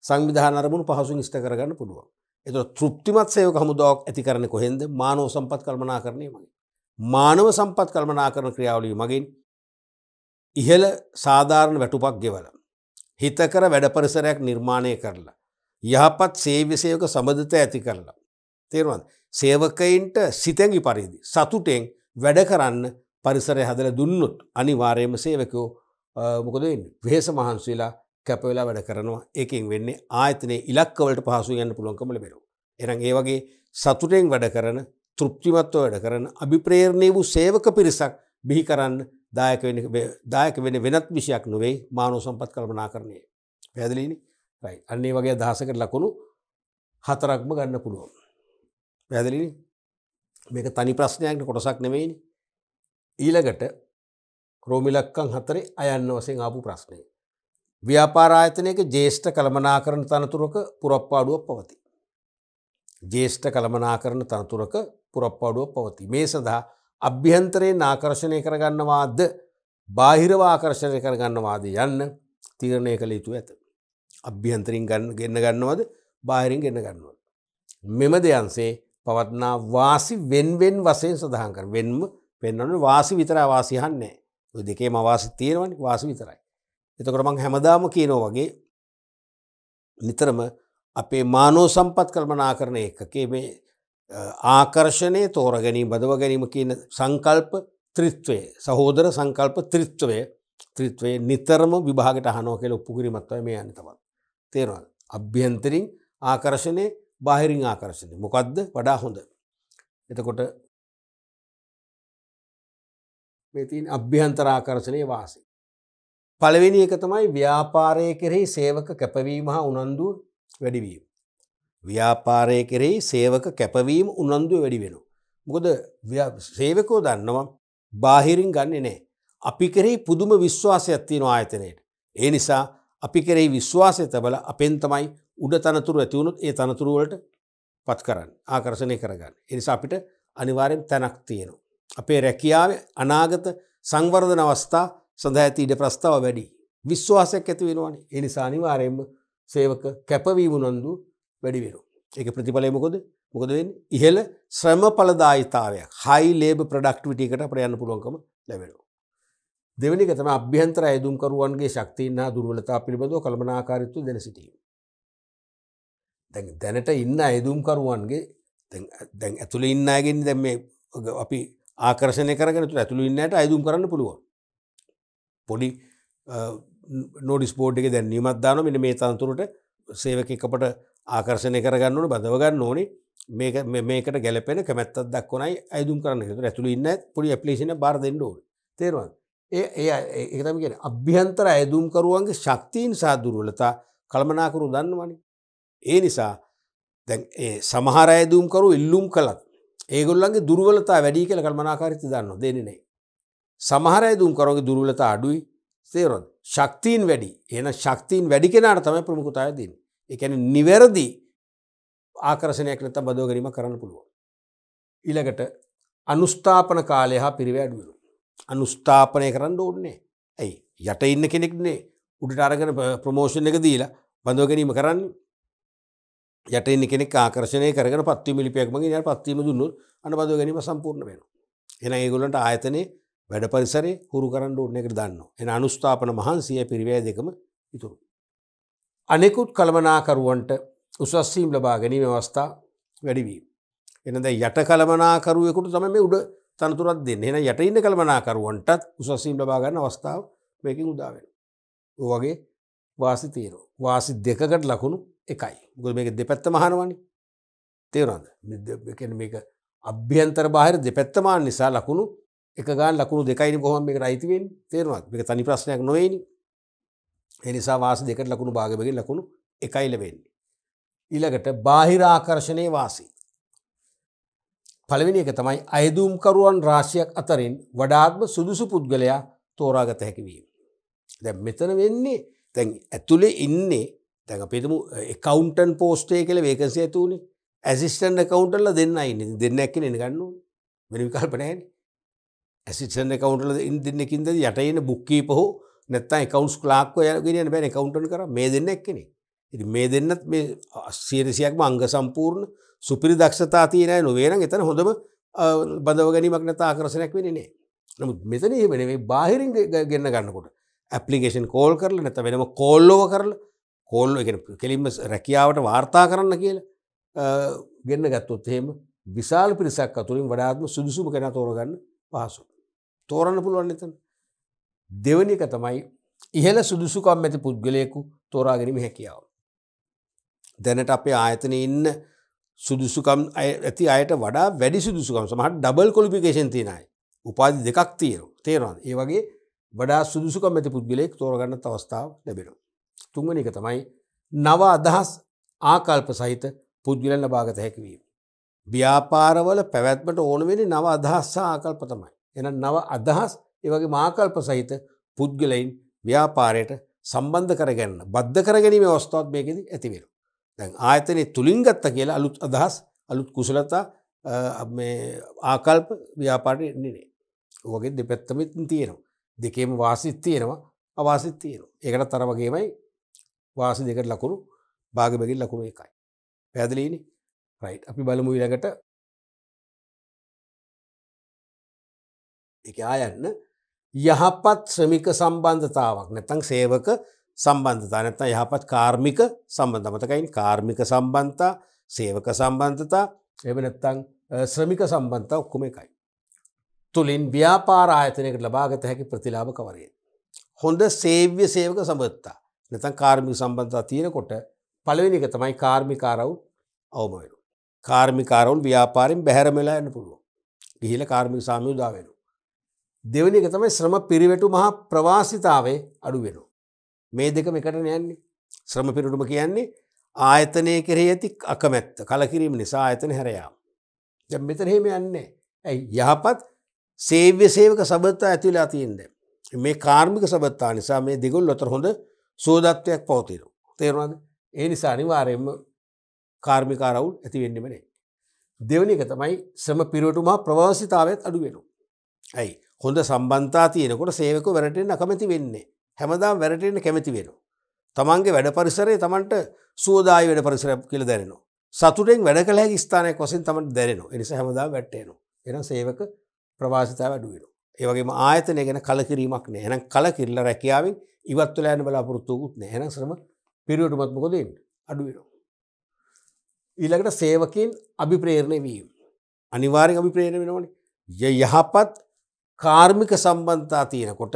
සංවිධාන අරමුණු පහසුන් ඉෂ්ට කරගන්න පුළුවන්. එතු තෘප්තිමත් සයෝක හමුදාවක් ඇති කරන කොහෙන්ද මානව සම්පත් කල්මනා කරණය මගින්. මානව සම්පත් කල්මනා කරන ක්‍රියාවලිය මගින් ඉහළ සාධාරණ වැටුපක් ගෙවල. හිතකර වැඩපරිසරයක් නිර්මාණය කරලා. යහපත් සේවිසයක සබඳත ඇති කරලා. තේරුවන් සේවකයින්ට සිතැඟි පරිදි. සතුටෙන් වැඩ කරන්න පරිසරය හදල දුන්නුත් අනිවාර්යම සේවකෝ මොකද වෙන් වේස මහන්සේලා කැපවෙලා වැඩ කරනවා ඒකින් වෙන්නේ ආයතනයේ ඉලක්කවලට පහසු යන්න පුළුවන්කම ලැබෙනවා. එහෙනම් ඒ වගේ සතුටෙන් වැඩ කරන තෘප්තිමත්ව වැඩ කරන අභිප්‍රේරණය වූ සේවක පිරිසක් බිහි කරන්න දායක වෙන දායක වෙන වෙනත් විෂයක් නොවේ මානව සම්පත් කල්පනාකරණයේ. පැහැදිලිනේ? right. අන්න ඒ වගේ අදහසකට ලකුණු හතරක්ම ගන්න පුළුවන්. පැහැදිලිනේ? මේක තනි ප්‍රශ්නයක් කොටසක් නෙමෙයිනේ. ඊළඟට ක්‍රෝමිලක්කම් හතරේ අයන්න වශයෙන් ආපු ප්‍රශ්නේ. ව්‍යාපාරායතනයක ජේෂ්ඨ කළමනාකරන තනතුරක පුරප්පාඩුව පවති. ජේෂ්ඨ කළමනාකරන තනතුරක පුරප්පාඩුව පවති. මේ සඳහා අභ්‍යන්තරයෙන් ආකර්ශණය කරගන්නවාද බාහිරව ආකර්ශණය කරගන්නවාද යන්න තීරණය කළ යුතු ඇත. අභ්‍යන්තරින් ගන්න ගන්නවද බාහිරින් ගන්න ගන්නවද. මෙම දෙයන්සේ පවත්නා වාසි වෙන්වෙන් වසයෙන් සඳහන් කර වෙන්ම පෙන්වන වාසි විතර වාසිහන්නේ දෙකේ මවාසි තියෙනවනි වාසි විතරයි. එතකොට මං හැමදාම කියනෝ වගේ නිතරම අපේ මානෝ සම්පත් කල්මනා කරන එකකේ මේ ආකර්ෂණය තෝර ගැනීම බදව ගැනීම කියන සංකල්ප ත්‍රිත්වය සහෝදර සංකල්ප ත්‍රිත්වය ත්‍රිත්වය නිතරම විභාගට හනෝ කෙල උපපුකිරිමත්ව මේ යන තමත් තේරවල් අභ්‍යන්තරින් ආකර්ශණය බාහිරින් ආකර්ශණය මොකක්ද වඩා හොඳ එතකොට මෙතින් අභ්‍යන්තරාකර්ශණය වාසි පළවෙනි එක තමයි ව්‍යාපාරය කෙරෙහි සේවක කැපවීම හා උනන්දු වැඩිවීම. ව්‍යාපාරය කෙරෙහි සේවක කැපවීම උනන්දු වැඩි වෙන. මොකද සේවකෝ දන්නවා බාහිරින් ගන්න නෑ. අපි කෙරෙහි පුදුම විශ්වාසයක් තියෙන ආයතනයට. ඒ නිසා අපි කෙරෙහි විශ්වාසය තබල අපෙන් තමයි උඩ තනතුර ඇතිවුණුත් ඒ තනතුරුවලට පත් කරන්න ආකර්ශණය කරගන්න. එනිසා අපිට අනිවාරයෙන් තැනක් තියෙනවා. අපේ රැකියාව අනාගත සංවර්ධන අවස්ථා සඳහා ඇතිීට ප්‍රස්ථාව වැඩි විශ්වාසයක් ඇති වෙනවාන එනිසා අනිවාරයෙන්ම සේවක කැපවීම උනන්දු වැඩි වෙන. ඒක ප්‍රතිඵලය මොකොද මොකද වෙන් ඉහළ ශ්‍රම පලදායිතාවයක් හයි ලේබ ප්‍රඩක්ටවිටිකට ප්‍රයන්න පුළුවන්කම ලැබෙන. දෙවනික තම අභ්‍යන්තර ඇදුම්කරුවන්ගේ ශක්තින්න දුර්වලතා පිළිබඳව කළමනාකාරිත්තු දෙන සිටීම. දැනට ඉන්න ඇදුම්කරුවන්ගේ දැන් ඇතුළ ඉන්නගෙන් දැම් අපි ආකර්ශණය කරගෙන ඇතුළ ඉන්නට අයදුම් කරන්න පුළුවන් පොඩි නෝඩිස් බෝඩ් එක දැන් නිමත්දාන මෙට මේ තන්තුරට සේවක එකට ආකර්ශණය කරගන්නට බදවගන්න ඕනේ මේක මේකට ගැලපෙන කැමැත්තත් දක්වනයි අයදුම් කරන තු ඇතුළ ඉන්න පොඩි ඇපලිසින බාර දෙන්න ඕන තේරවන් ඒ ඒ ඒකතම කියෙන අභ්‍යන්තර අයදුම්කරුවන්ගේ ශක්තිීන් සාදුරුවලතා කළමනාකරු දන්නවනි. ඒ නිසා දැන් ඒ සමහර අයදුම්කරු ඉල්ලුම් කළත් ඒගොල්ලන්ගේ දුරුවලතා වැඩි කියල කල්මනාකාරිත දන්න දෙනෙ සමහර දුම් කරගේ දුරලතා අඩුයි තේරොත් ශක්තිීන් වැඩි එන ශක්තිීන් වැඩි කෙනට තම ප්‍රමුකතායදන්න එකන නිවැරදි ආකරසනයක් නැත බදෝගරීම කරන්න පුළුවන්. ඉළඟට අනුස්ථාපන කාලය හා පිරිවැඩුවරු. අනුස්ථාපනය කරන්න ඕන්නේ ඇයි යට ඉන්න කෙනෙක්නේ උඩට අරගෙන ප්‍රමෝෂණ එක දීලා බඳෝගැනීම කරන්න යට ඉන්න කෙනෙක් ආකර්ශණය කරන පත්ති මිලිපියක් මගේ පත්වීම දුන්නු අන බදෝ ගැනීම සම්පූර්ණ වෙන. එන ඒගොලට ආයතනයේ වැඩ පරිසරේ හුරු කරන්න ඕන එකට දන්න. එන අනුස්ථාපන මහන්සිය පිරිවැය දෙකම ඉතුරු. අනෙකුත් කළමනාකරුවන්ට උසස්සීම් ලබා ගැනීම අවස්ථා වැඩිවීම. එනද යට කළමනාකරුවෙකුට තම මේ උඩ තනතුරත් දෙන්න එන යට ඉන්න කළමනාකරුවන්ටත් උසස්සීම් ලබාගන්න අවස්ථාව මේකින් උදාවෙන. වගේ වාසි තේරෝ වාසි දෙකකට ලකුණු එකයි ගො මේක දෙපැත්ත මහනවනි තේරන්ද මේ අභ්‍යන්තර බාහිර දෙපැත්තමාන් නිසා ලකුණු එක ගාන් ලකුණු දෙකයින කොහොම එකට අයිතිවෙන් තේරවත් එක තනි ප්‍රශ්නයක් නොවේනි එනිසා වාස දෙකට ලකුණු භාගමගින් ලකුණු එකයි ලැබෙන්නේ. ඊළඟට බාහිරාකර්ශණය වාසි. පළවෙනි එක තමයි අයදුම්කරුවන් රාශියක් අතරින් වඩාත්ම සුදුසු පුද්ගලයා තෝරාගත හැකිවීම. දැ මෙතන වෙන්නේ තැන් ඇතුළේ ඉන්නේ තැඟ පෙතුමු එකකවන්ටන් පෝස්ටේ කළ වේකන්සේ ඇතුනේ ඇසිස්ටන් කවුන්ටල්ල දෙන්න ඉන්න දෙන්න ඇක්කෙන ගන්නු වෙන විකල්පනෑන ඇසිටන් කවුන්ටල දෙන්නකින්ද යට එන බුක්කීප හෝ නැත්තම් එකකවන්ස් ලාක්ක යන ගෙනන බැන කවුන්ටන් කර මේ දෙන්න එක්කෙනෙ ඉති මේ දෙන්නත් මේ අස්සීරසියක්ම අංග සම්පූර්ණ සුපිරි දක්ෂතා තියනය නොවේන එතන හොඳම බඳව ගැනීමක් නැතා ආකරසනයක් වෙනනේ නමුත් මෙතන වෙන මේ බාහිරින් ගන්න ගන්නකොට ඇපලිකේෂන් කෝල් කරල නැත වෙනම කෝල්ලෝව කරල කෝල්ල කෙලින්ම රැකියාවට වාර්තා කරන්න කියල ගෙන්න්න ගත්තොත් එහෙම විශාල් පිරිසක් අතුරින් වඩාත්ම සුදුසුම කෙන තෝරගන්න පහසු තෝරන්න පුළුවන් එතන. දෙවනි එක තමයි ඉහළ සුදුසුකම් ඇති පුද්ගලයෙකු තෝරාගැනීම හැකියාව. දැනට අපේ ආයතන ඉන්න සුදුසුකම් ඇති අයට වඩා වැඩි සුදුසුකම් සමහට ඩබල් කොලිපිකේෂන් තියනයි උපාදි දෙකක් තියෙන තේරවාද ඒ වගේ වඩා සුදුසුකම් ඇති පුද්ගලෙක් තෝරගන්න අවස්ථාව ලැබෙනවා. තුන්වනි එක තමයි නව අදහස් ආකල්ප සහිත පුද්ගලන් ලබාගත හැකිවීම. ව්‍යාපාරවල පැවැත්මට ඕන වෙන නව අදහස්සා ආකල්ප තමයි. එන නව අදහස් ඒවගේ මාකල්ප සහිත පුද්ගලයින් ව්‍යාපාරයට සම්බන්ධ කරගන්න බද්ධ කරගැනීම අවස්ථාවත් මේකෙද ඇතිවෙන. දැන් ආයතනය තුළින් ගත්ත කියලා අලුත් අදහස් අලුත් කුසලතා ආකල්ප ව්‍යාපාරය එන්නේනේ. ඕගේ දෙපැත්තමින් තියෙනවා. දෙකේම වාසිත් තියෙනවා අවාසිත් තියෙනවා. ඒකට තරවගේමයි වාසි දෙකට ලකුණු භාගමැගින් ලකුණු එකයි. පැදලීනි රයි් අපි බලමු ඉලකට එක ආයන්න යහපත් ශ්‍රමික සම්බන්ධතාවක් නැතං සේවක සම්බන්ධතා නැත්තන් යහපත් කාර්මික සම්බන්ධමතකයින් කාර්මික සම්බන්තා සේවක සම්බන්ධතා එම නැත්තං ශ්‍රමික සම්බන්ධතා ඔක්කුම එකයි. තුළින් ව්‍යාපාර ආයතනයකට ලබාගත හැකි ප්‍රතිලාභ කවරය. හොඳ සේව්‍ය සේවක සබත්තා නැතන් කාර්මික සම්බන්ධතා තියෙනකොට පළවෙනික තමයි කාර්මිකාරවු් අවමවෙන. කාර්මිකාරවුන් ව්‍යාපාරෙන් බැහැරමලා යන්න පුළුවන්. ගිහිල කාර්මික සාමයුදාවෙනු. දෙවනි එක තමයි ශ්‍රම පිරිවැටු මහා ප්‍රවාසිතාවේ අඩුවෙනු. මේ දෙකම එකට නයන්නේ ශ්‍රම පිරිටුම කියන්නේ ආයතනය කෙරෙහි ඇති අකමැත්ත කලකිරීම නිසා ආයතන හැරයාම්. ය මෙතනහෙම යන්නේ. ඇයි යහපත් සේව්‍ය සේවක සබත්තා ඇතිවෙලා තියන්ද. මේ කාර්මික සබත්තා නිසා මේ දෙගොල් ලොතර හොඳ සෝදත්වයක් පවතිරු. තේරවාද ඒ නිසා අනිවාරයෙන්ම කාර්මිකාරවුල් ඇතිවෙන්නෙමනේ. දෙවනි එක තමයි ශ්‍රම පිරිවටුමා ප්‍රවාසිතාවත් අඩුවෙනු. ඇයි හොඳ සම්බන්තා තියනකොට සේවක වැරටෙන් අකමැති වෙන්නේ හැමදාම් වැරටෙන්ට කැමති වෙන. තමන්ගේ වැඩ පරිසරේ තමන්ට සුවදායි වැඩ පරිසර කියල දැනවා. සතුරෙන් වැඩ කළ ස්ථානයක් වසින් තමට දැරෙන එනිස හැමදා වැට්ටේනවා එන සේවක ප්‍රවාසිතා වැඩුවෙන. ඒවගේම ආයතනය ගැන කලකිරීමක් නෑන කල කිරල්ල රැකියාවෙන් ඉවත්තුල ඇන බලාපොරොත්තුකුත් නෑන ශ්‍රම පිරිියටුමත්මකොදන්න අඩුවෙන. ඊළකට සේවකින් අභිප්‍රේරණය වීම. අනිවාරෙන් අභිප්‍රේණ වෙනවන ය යහපත් කාර්මික සම්බන්තා තියෙනකොට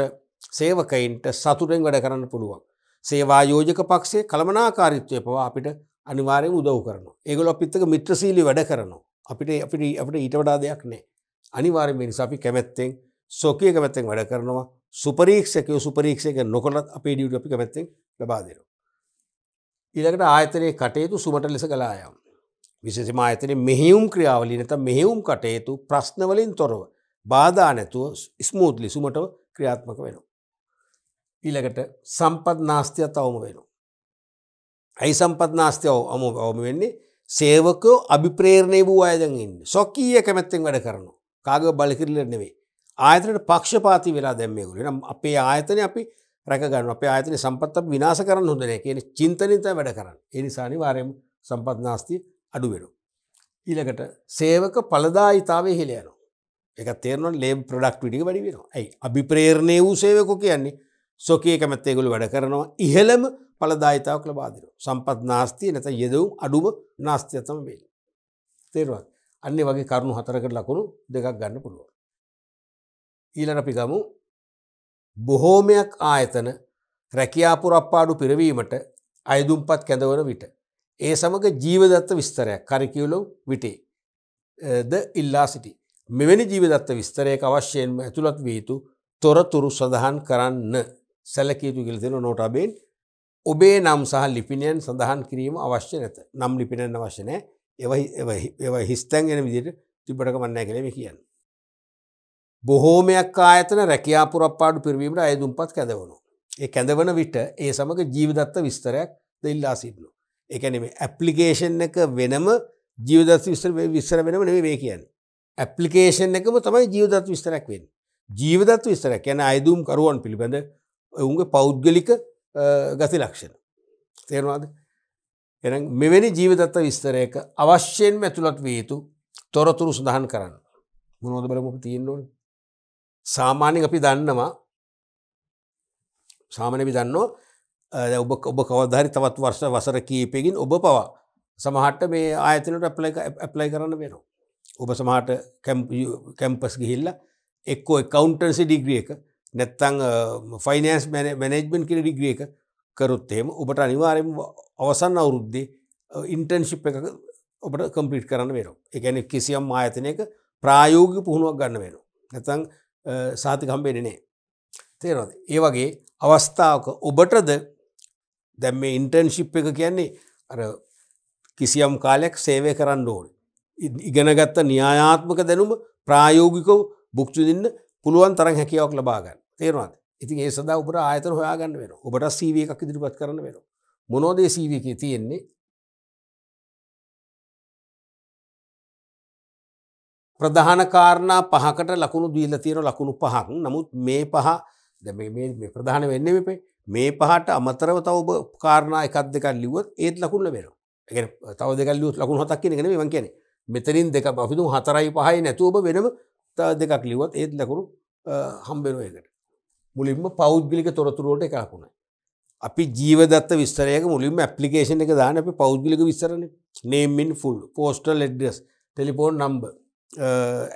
සේවකයින්ට සතුරෙන් වැඩ කරන්න පුළුවන්. සේවා යෝජක පක්ෂේ කළමනාකාරිත්වය පවා අපිට අනිවාරයෙන් උදව් කරන. ඒගොල අපිත්තක මිත්‍රසීලි වැඩ කරනවා. අපිට අපිට අපට ඊට වඩා දෙයක් නෑ. අනිවාරෙන් මිනිස අපි කැමැත්තෙන් සොකිය කැමැත්තෙන් වැඩ කරනවා සුපරීක්ෂකයෝ සුපරීක්ෂයක නොකොලත් අපේ ඩියුට අපි කැමැත්තෙන් ලබාදෙන. ඉළඟට ආයතනයේ කටයුතු සුමට ලෙස කලායම්. විශෂම ආයතන මෙහිවුම් ක්‍රියාවලි නත මෙහෙවුම් කටයුතු ප්‍රශ්නවලින් තොරව බාධා නැතුව ස්මූත්ලි සුමටව ක්‍රියාත්මක වෙනවා. ඊළඟට සම්පත් නාස්තියත් අවම වෙනවා. ඇයි සම්පත් නාස්තියාව අම අවම වෙන්නේ සේවකෝ අභිප්‍රේරණය වූ අයදන් ඉන්න සොකීය කැමැත්තෙන් වැඩ කරනවා කාග බලකිරල නෙවේ ආයතනට පක්ෂපාති වෙලා දැම්මයකුල නම් අපේ ආයතන අපි රැකගන්න අප ආයතන සම්පත් විනාස කරන්න හොඳනෑ කියන චින්තනිත වැඩ කරන්න එනිසානි වාරයම සම්පත් නාස්තිය අඩුවෙනු. ඊළකට සේවක පලදායිතාවේ හෙළයනු. එක තේරන ලේ ප්‍රඩක්් විටික වැඩි වෙන ඇයි අභිප්‍රේරණය වූ සේවකෝ කියන්නේ සොකේ කැමැත්තේකුළු වැඩ කරනවා ඉහළම පලදායිතාවක් ලබාදිර සම්පත් නාස්තිය නැත යෙදවුම් අඩුම නාස්තියතම වේ. තේරවත් අන්නේ වගේ කරුණු හතරකට ලකුණු දෙකක් ගන්න පුළුවන්. ඊලන පිගමු බොහෝමයක් ආයතන රැකියාපුරප්පාඩු පිරවීමට අයදුම්පත් කැඳවන විට. ඒ සමඟ ජීවදත්ත විස්තරයක් කරිකියවලො විටේ ද ඉල්ලා සිටි. මෙවැනි ජීවදත්ත විස්තරයක අවශ්‍යයෙන්ම ඇතුළත් වීතු තොරතුරු සඳහන් කරන්න සැලකීතු ගිල්තෙන නොටබෙන් ඔබේ නම් සහ ලිපිනයන් සඳහන් කිරීම අවශ්‍ය නැත නම් ලිපිනන්න වශනය එව හිස්තැන්ගෙන විදිට තිබට මන්නෑ කළෙම කියන්න. බොහෝමයක් ආයතන රැකයාපුරප්පාඩු පිරවීමට අයදුම්පත් කැදවනු. ඒ කැඳවන විට ඒ සමඟ ජීවිදත්ත විස්තරයක් දෙල්ලා සිටනු. එකනෙම ඇප්ලිකේෂන් එක වෙනම ජීවිදත් විස්තර විස්සර වෙනම නෙවේ කියන්නේ. ඇපලිකේෂන් එකම තමයි ජීවදත් විස්තරක් වෙන් ජීවදත් විස්තරක් යැන අයදුම් කරුවන් පිළිබඳ ඔවුන්ගේ පෞද්ගලික ගති ලක්ෂණ තේරවාද එ මෙවැනි ජීවදත්ත විස්තරයක අවශ්‍යයෙන් ඇතුළත් වේතු තොරතුරු සඳහන් කරන්න මොනෝද බලමු තියෙන්න්නවන් සාමාන්‍යෙන් අපි දන්නවා සාමනපි දන්නවා ඔබ ඔබ කවදධරි තවත් වර්ෂ වසර කීපයකින් ඔබ පවා සමහට මේ ආයතනට ඇප්ලයි කරන්න වෙනවා ඔබ සමහට කැම්පස් ගිහිල්ල එක්කෝ කවන්ටර්සි ඩිග්‍රියක නැත්තං ෆයිනන්ස් මැනෙජ්මෙන්ට් කියෙන ඩිග්‍රියක කරුත්තේම ඔබට අනිවාරෙන් අවසන්න අවුරුද්දේ ඉන්ටර්න්ශිප් එක ඔබට කම්පිට් කරන්න වෙන එකැන කිසියම් ආයතනයක ප්‍රායෝග පුහුණුවක් ගන්න වෙන නැතං සාතිකම්බෙනනේ තේරද ඒ වගේ අවස්ථාවක ඔබටද දැම් මේ ඉන්ටර්න්ශිප් එක කියන්නේ අර කිසියම් කාලයක් සේවය කරන්න ඕන ඉගෙනගත්ත න්‍යායාත්මක දැනුම ප්‍රායෝගිකව බුක්තිදින්න පුළුවන් තරන් හැකියාවක් ලබාගන්න තේරවාද ඉතින් ඒ සදා ඔබට ආයතර හොයාගන්න වෙන ඔබට සීව එකක් ඉදිරිපත් කරන්න වෙන මොනෝදේ සීවක තියෙන්නේ ප්‍රධාන කාරණා පහකට ලකුණු දීල තියෙන ලකුණු පහක් නමුත් මේ පහ දැ ප්‍රධාන වෙන්න වෙපේ මේ පහට අමතරව තව ඔබ කාරණා එකක් දෙකක් ලිවත් ඒත් ලකුණල වෙන එක තව දෙකල්ලියුත් ලකුණු හතක් කියෙනෙ වන් කියන්නේ මෙතරින් දෙක අපිතුම් හතරයි පහයි නැතුව ඔබ වෙනම දෙකක් ලිවත් ඒත් ලකුණු හම්බෙනුවයකට මුලින්ම පෞද්ගලික තොරතුරුවට එකකුණයි. අපි ජීවදත්ත විස්තරයක මුලින්ම ඇපලිකේෂන එක දාන අපි පෞද්ගලික විස්තරන නේමින් full postal address telephone number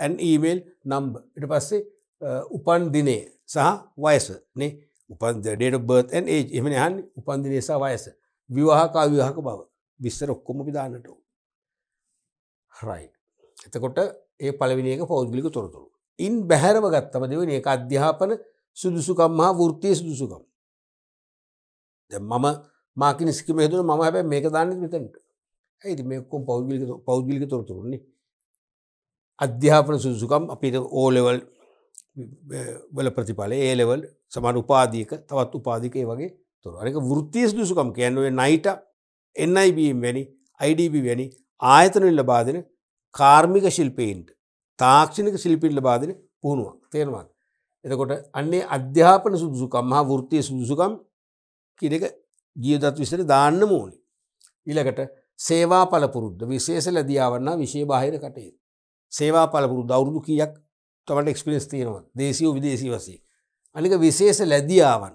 and email number ඉට පස්සේ උපන් දිනේ සහ වයස නේ උපන් ඩේට බර්ත් ඇන් ඒ එමනහන් උපන්දිනේසා වයස විවාහකා විවාහක බව විස්තර ඔක්කොම පිදානට රයි. එතකොට ඒ පළවිනික පෞද්ගලික තොරතුරු. ඉන් බැහැරව ගත්තම දෙවනි එක අධ්‍යාපන සුදුසුකම් හා වෘත්තිය සුදුසුකම්. මම මාක නිස්කම හතුන ම හැබැ මේක දාන්න මෙතැන්ට ඇති මේකොම් පෞද්ගලික පෞද්ගලික තොරතුරුන්නේ. අධ්‍යාපන සුදුසුකම් අපිට ඕලෙවල් වල ප්‍රතිඵල ඒලෙවල් සමන් උපාදීක තවත් උපාධිකය වගේ තොර අනක වෘත්තිය සුදුසුකම් කියන්නුවේ නයිට එන්නයිබම් වැනි අයිඩබ වැනි ආයතනින් ලබා දෙන කාර්මික ශිල්පීන්ට තාක්ෂණික ශිල්පීන් ලබා දෙන පුහුණුවක් තේරවාද. එතකොට අන්නේ අධ්‍යාපන සුදුසුකම් හා වෘත්තිය සුදුසුකම් කිරක ජියදත් විසර දාන්න මූුණ. ඉලකට සේවා පලපුරුද්ද විශේෂ ලදියාවන්නා විශෂය බාහිර කටේ. සේවා පලපුරු දෞරුදු කියක් තමට එක්ස්පිරස් තියෙනවා දේශීව විදේශී වසේ. අනික විශේෂ ලැදියාවන්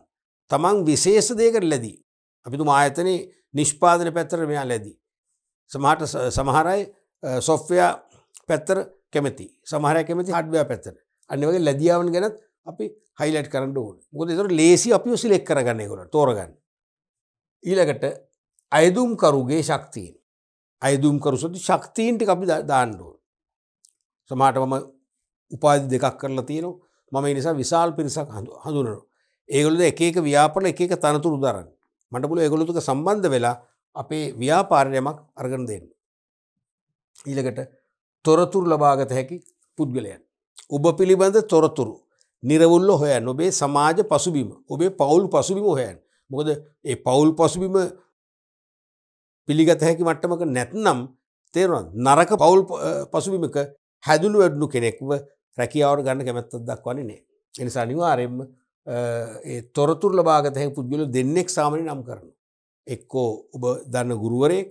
තමන් විශේෂ දෙයකට ලැදී. අපිතු ආයතනයේ නිෂ්පාදන පැත්තර මෙයා ලැදී. සමහට සමහරයි සොෆ්වයා පැත්තර කැමති සමහර කැමති හඩ්වයා පැත්තර අන්න වගේ ලැදියාවන් ගැනත් අපි හයිලට් කරන්න ඕන ගොද තොට ලේසි අපි සිලෙක් කරගන්න කොට තෝරගන්න ඊළඟට අයදුම්කරුගේ ශක්තියෙන් අයදුම්කරු සති ශක්තිීන්ට අපි දාණ්ඩුව සමාට මම උපාධි දෙකක් කරලා තියෙනවා මම නිසා විශාල් පිරිසක් හඳුනරු ඒගොලද එකක ව්‍යාපන එක තනතුරු දරන්න මටපුල ඒගොලතුක සම්බන්ධ වෙලා අපේ ව්‍යාපාරයමක් අර්ගන දෙන්න. ඊළකට තොරතුරු ලබාගත හැකි පුද්ගලයන්. ඔබ පිළිබඳ තොරතුරු නිරවුල්ල හොය නොබේ සමාජ පසුබිම ඔබේ පවුල් පසුබිම හොයන් මොකද ඒ පවුල් පසුබිම පිළිගත හැකි මට්ටමක නැත්නම් තේරුවන් නරක පවුල් පසුබිමක හැදුළු වැඩ්ඩු කෙනෙක්ව රැකියාවට ගන්න කැමැත්තත් දක්වන්නේ නෑ. එනිසා අනිවාරෙන්ම තොරතුර ලබාගතහැ පුද්ගල දෙන්නෙක් සාමනි නම් කරනු. එක්කෝ ඔබ දන්න ගුරුවරේ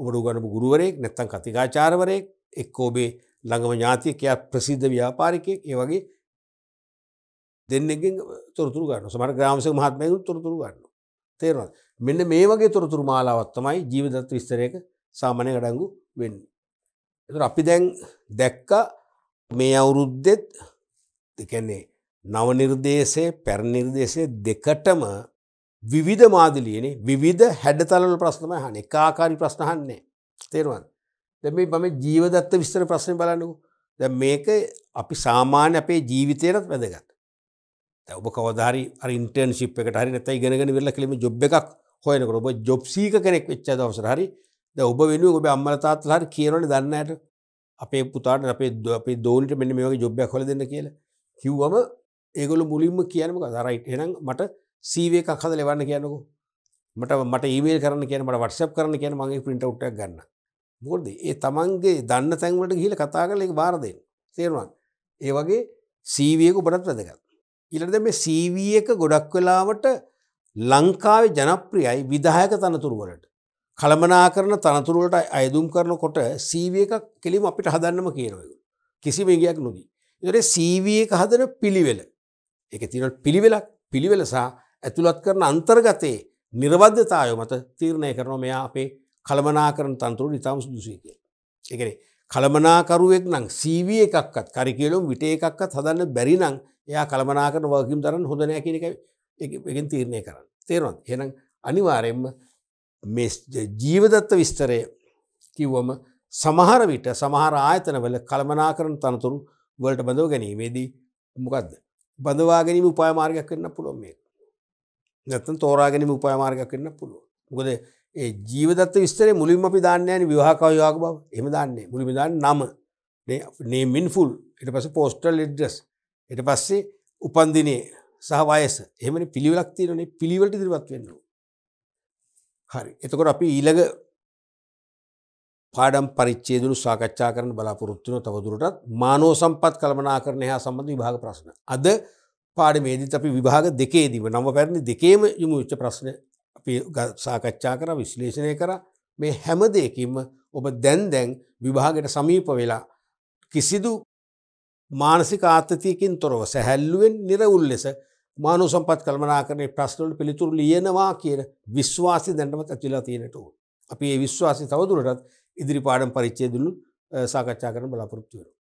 ඔබට උගනපු ගුරුවරෙක් නැත්තන් කතිකාචාරවරයෙක් එක්කෝබේ ළඟම ඥාතිකයා ප්‍රසිද්ධ ව්‍යාපාරිකයෙක් ඒ වගේ දෙන්නෙන් තොරතුරු ගන්න සමර ග්‍රාමසක මහත්මයකු තොරතුරු ගන්න තේරවත් මෙන්න මේ වගේ තොරතුරු මාලාවත්තමයි ජීවිතත්ව විස්තරයක සාමනය ගඩංගු වෙන්න. එතු අපි දැන් දැක්ක මේ අවුරුද්දෙත් දෙකැන්නේ නවනිර්දේශය පැරනිර්දේශය දෙකටම විවිධ මාදිලියනේ විවිධ හැඩතලල ප්‍රශ්නම හන එකකාරි ප්‍රශ්නහන්නේ තේරුවන් දැම බම ජීවදත්ත විස්තර ප්‍රශ්නය බලන්නකු ද මේක අපි සාමාන්‍ය අපේ ජීවිතයනත් වැදගත් ඔබ කවධරි ඉන්ටර්න් ශිප් එක හරි නැත ඉගෙනගෙන වෙල්ල කලීම ජොබ් එකක් හොයනක ඔබ ජොබ්සීක කෙනෙක් වෙච්ච දවසර හරි ද ඔබ වෙනුව ඔබ අම්මලතාත් හරි කියරන දන්නට අපේ පුතාට අපේ ද අපේ දෝනට මෙන්න මේ වගේ ජොබ්යක් හොල දෙන්න කියලා කිව්වම ඒගොලු මුලින්ම කියනම කදරයිට එනම් මට සීවේ එකක් හද ලෙවන්න කියන්නකෝ මට මට ඊමේල් කරන්න කියන මට වට්සප් කරන්න කියන මගේ print out එකක් ගන්න. මොකද ඒ තමන්ගේ දන්න තැන් වලට ගිහිල්ලා කතා කරලා ඒක බාර දෙන්න. තේරුණාද? ඒ වගේ CV එක ඔබටත් වැදගත්. ඊළඟට දැන් මේ CV එක ගොඩක් වෙලාවට ලංකාවේ ජනප්‍රියයි විධායක තනතුරු වලට. කළමනාකරන තනතුරු වලට අයදුම් කරනකොට CV එකක් කෙලිම අපිට හදන්නම කියනවා ඒගොල්ලෝ. කිසිම ඉඟයක් නොදී. ඒතරේ CV එක හදන පිළිවෙල. ඒකේ තියෙන පිළිවෙලක් පිළිවෙල සහ ඇතුළත් කරන අන්තර්ගතයේ නිර්බද්ධතාය මත තීරණය කරන මෙයා අපේ කළමනා කරන තන්තුරු නිතාම සුදුසය කිය. එකන කළමනාකරුවෙක් නම් සීව එකක්ත් කරිකියලුම් විට එකක්ත් හදන්න බැරි නම් එයා කළමනා කරන වගකම් දරන්න හොඳනය කියනක එකෙන් තීරණය කරන්න. තේරවන් හෙන අනිවාරයෙන්ම ජීවදත්ත විස්තරය කිව්වම සමහර විට සමහර ආයතනවල කළමනා කරන තනතුරු වලට බඳව ගැනීමේදී මොකක්ද බඳවා ගැනීම උපාමාර්ගයක් කරන්න පුළොන් මේ නැතන් තෝරාගෙනම උපයමාර්ග කරන්න පුළුව ගොද ඒ ජීවදත් විස්තරේ මුලින්ම අපි දාන්නයන විවාහකවයාග බව එම දන්නේ මුලිමිදාන්න නම නේමින් ෆුල් එට පස පෝස්ටල් එඩ්ඩස් එට පස්සේ උපන්දිනය සහවයස එමනි පිළිවෙලක් තියනේ පිළිවට දිරිවත් වෙන්න හරි එතකොට අපි ඊළඟ පාඩම් පරිච්චේදනු සාකච්ඡා කරන බලාපොරොත්තුන තවදුරටත් මානෝ සම්පත් කළමනා කරන හා සම්බඳධ විභාග ප්‍රශ්න අද පාඩමේදීත් අපි විභාග දෙකේදීම නම පැරණි දෙකේම යොමුච්ච ප්‍රශ්න අපි සාකච්ඡා කර විශ්ලේෂණය කර මේ හැම දෙයකින්ම ඔබ දැන් දැන් විභාගයට සමීප වෙලා කිසිදු මානසික ආතතියකින් තොරව සැහැල්ලුවෙන් නිරවුල් ලෙස මානු සම්පත් කල්මනා කරන ප්‍රශ්නවලට පිළිතුරු ලියනවා කියන විශ්වාසය දැනටමත් ඇතිලා තියෙනට ඕන. අපි ඒ විශ්වාසය තවදුරටත් ඉදිරි පාඩම් පරිච්ඡේදුළු සාකච්ඡා කරන බලාපොරොත්තු වෙනවා.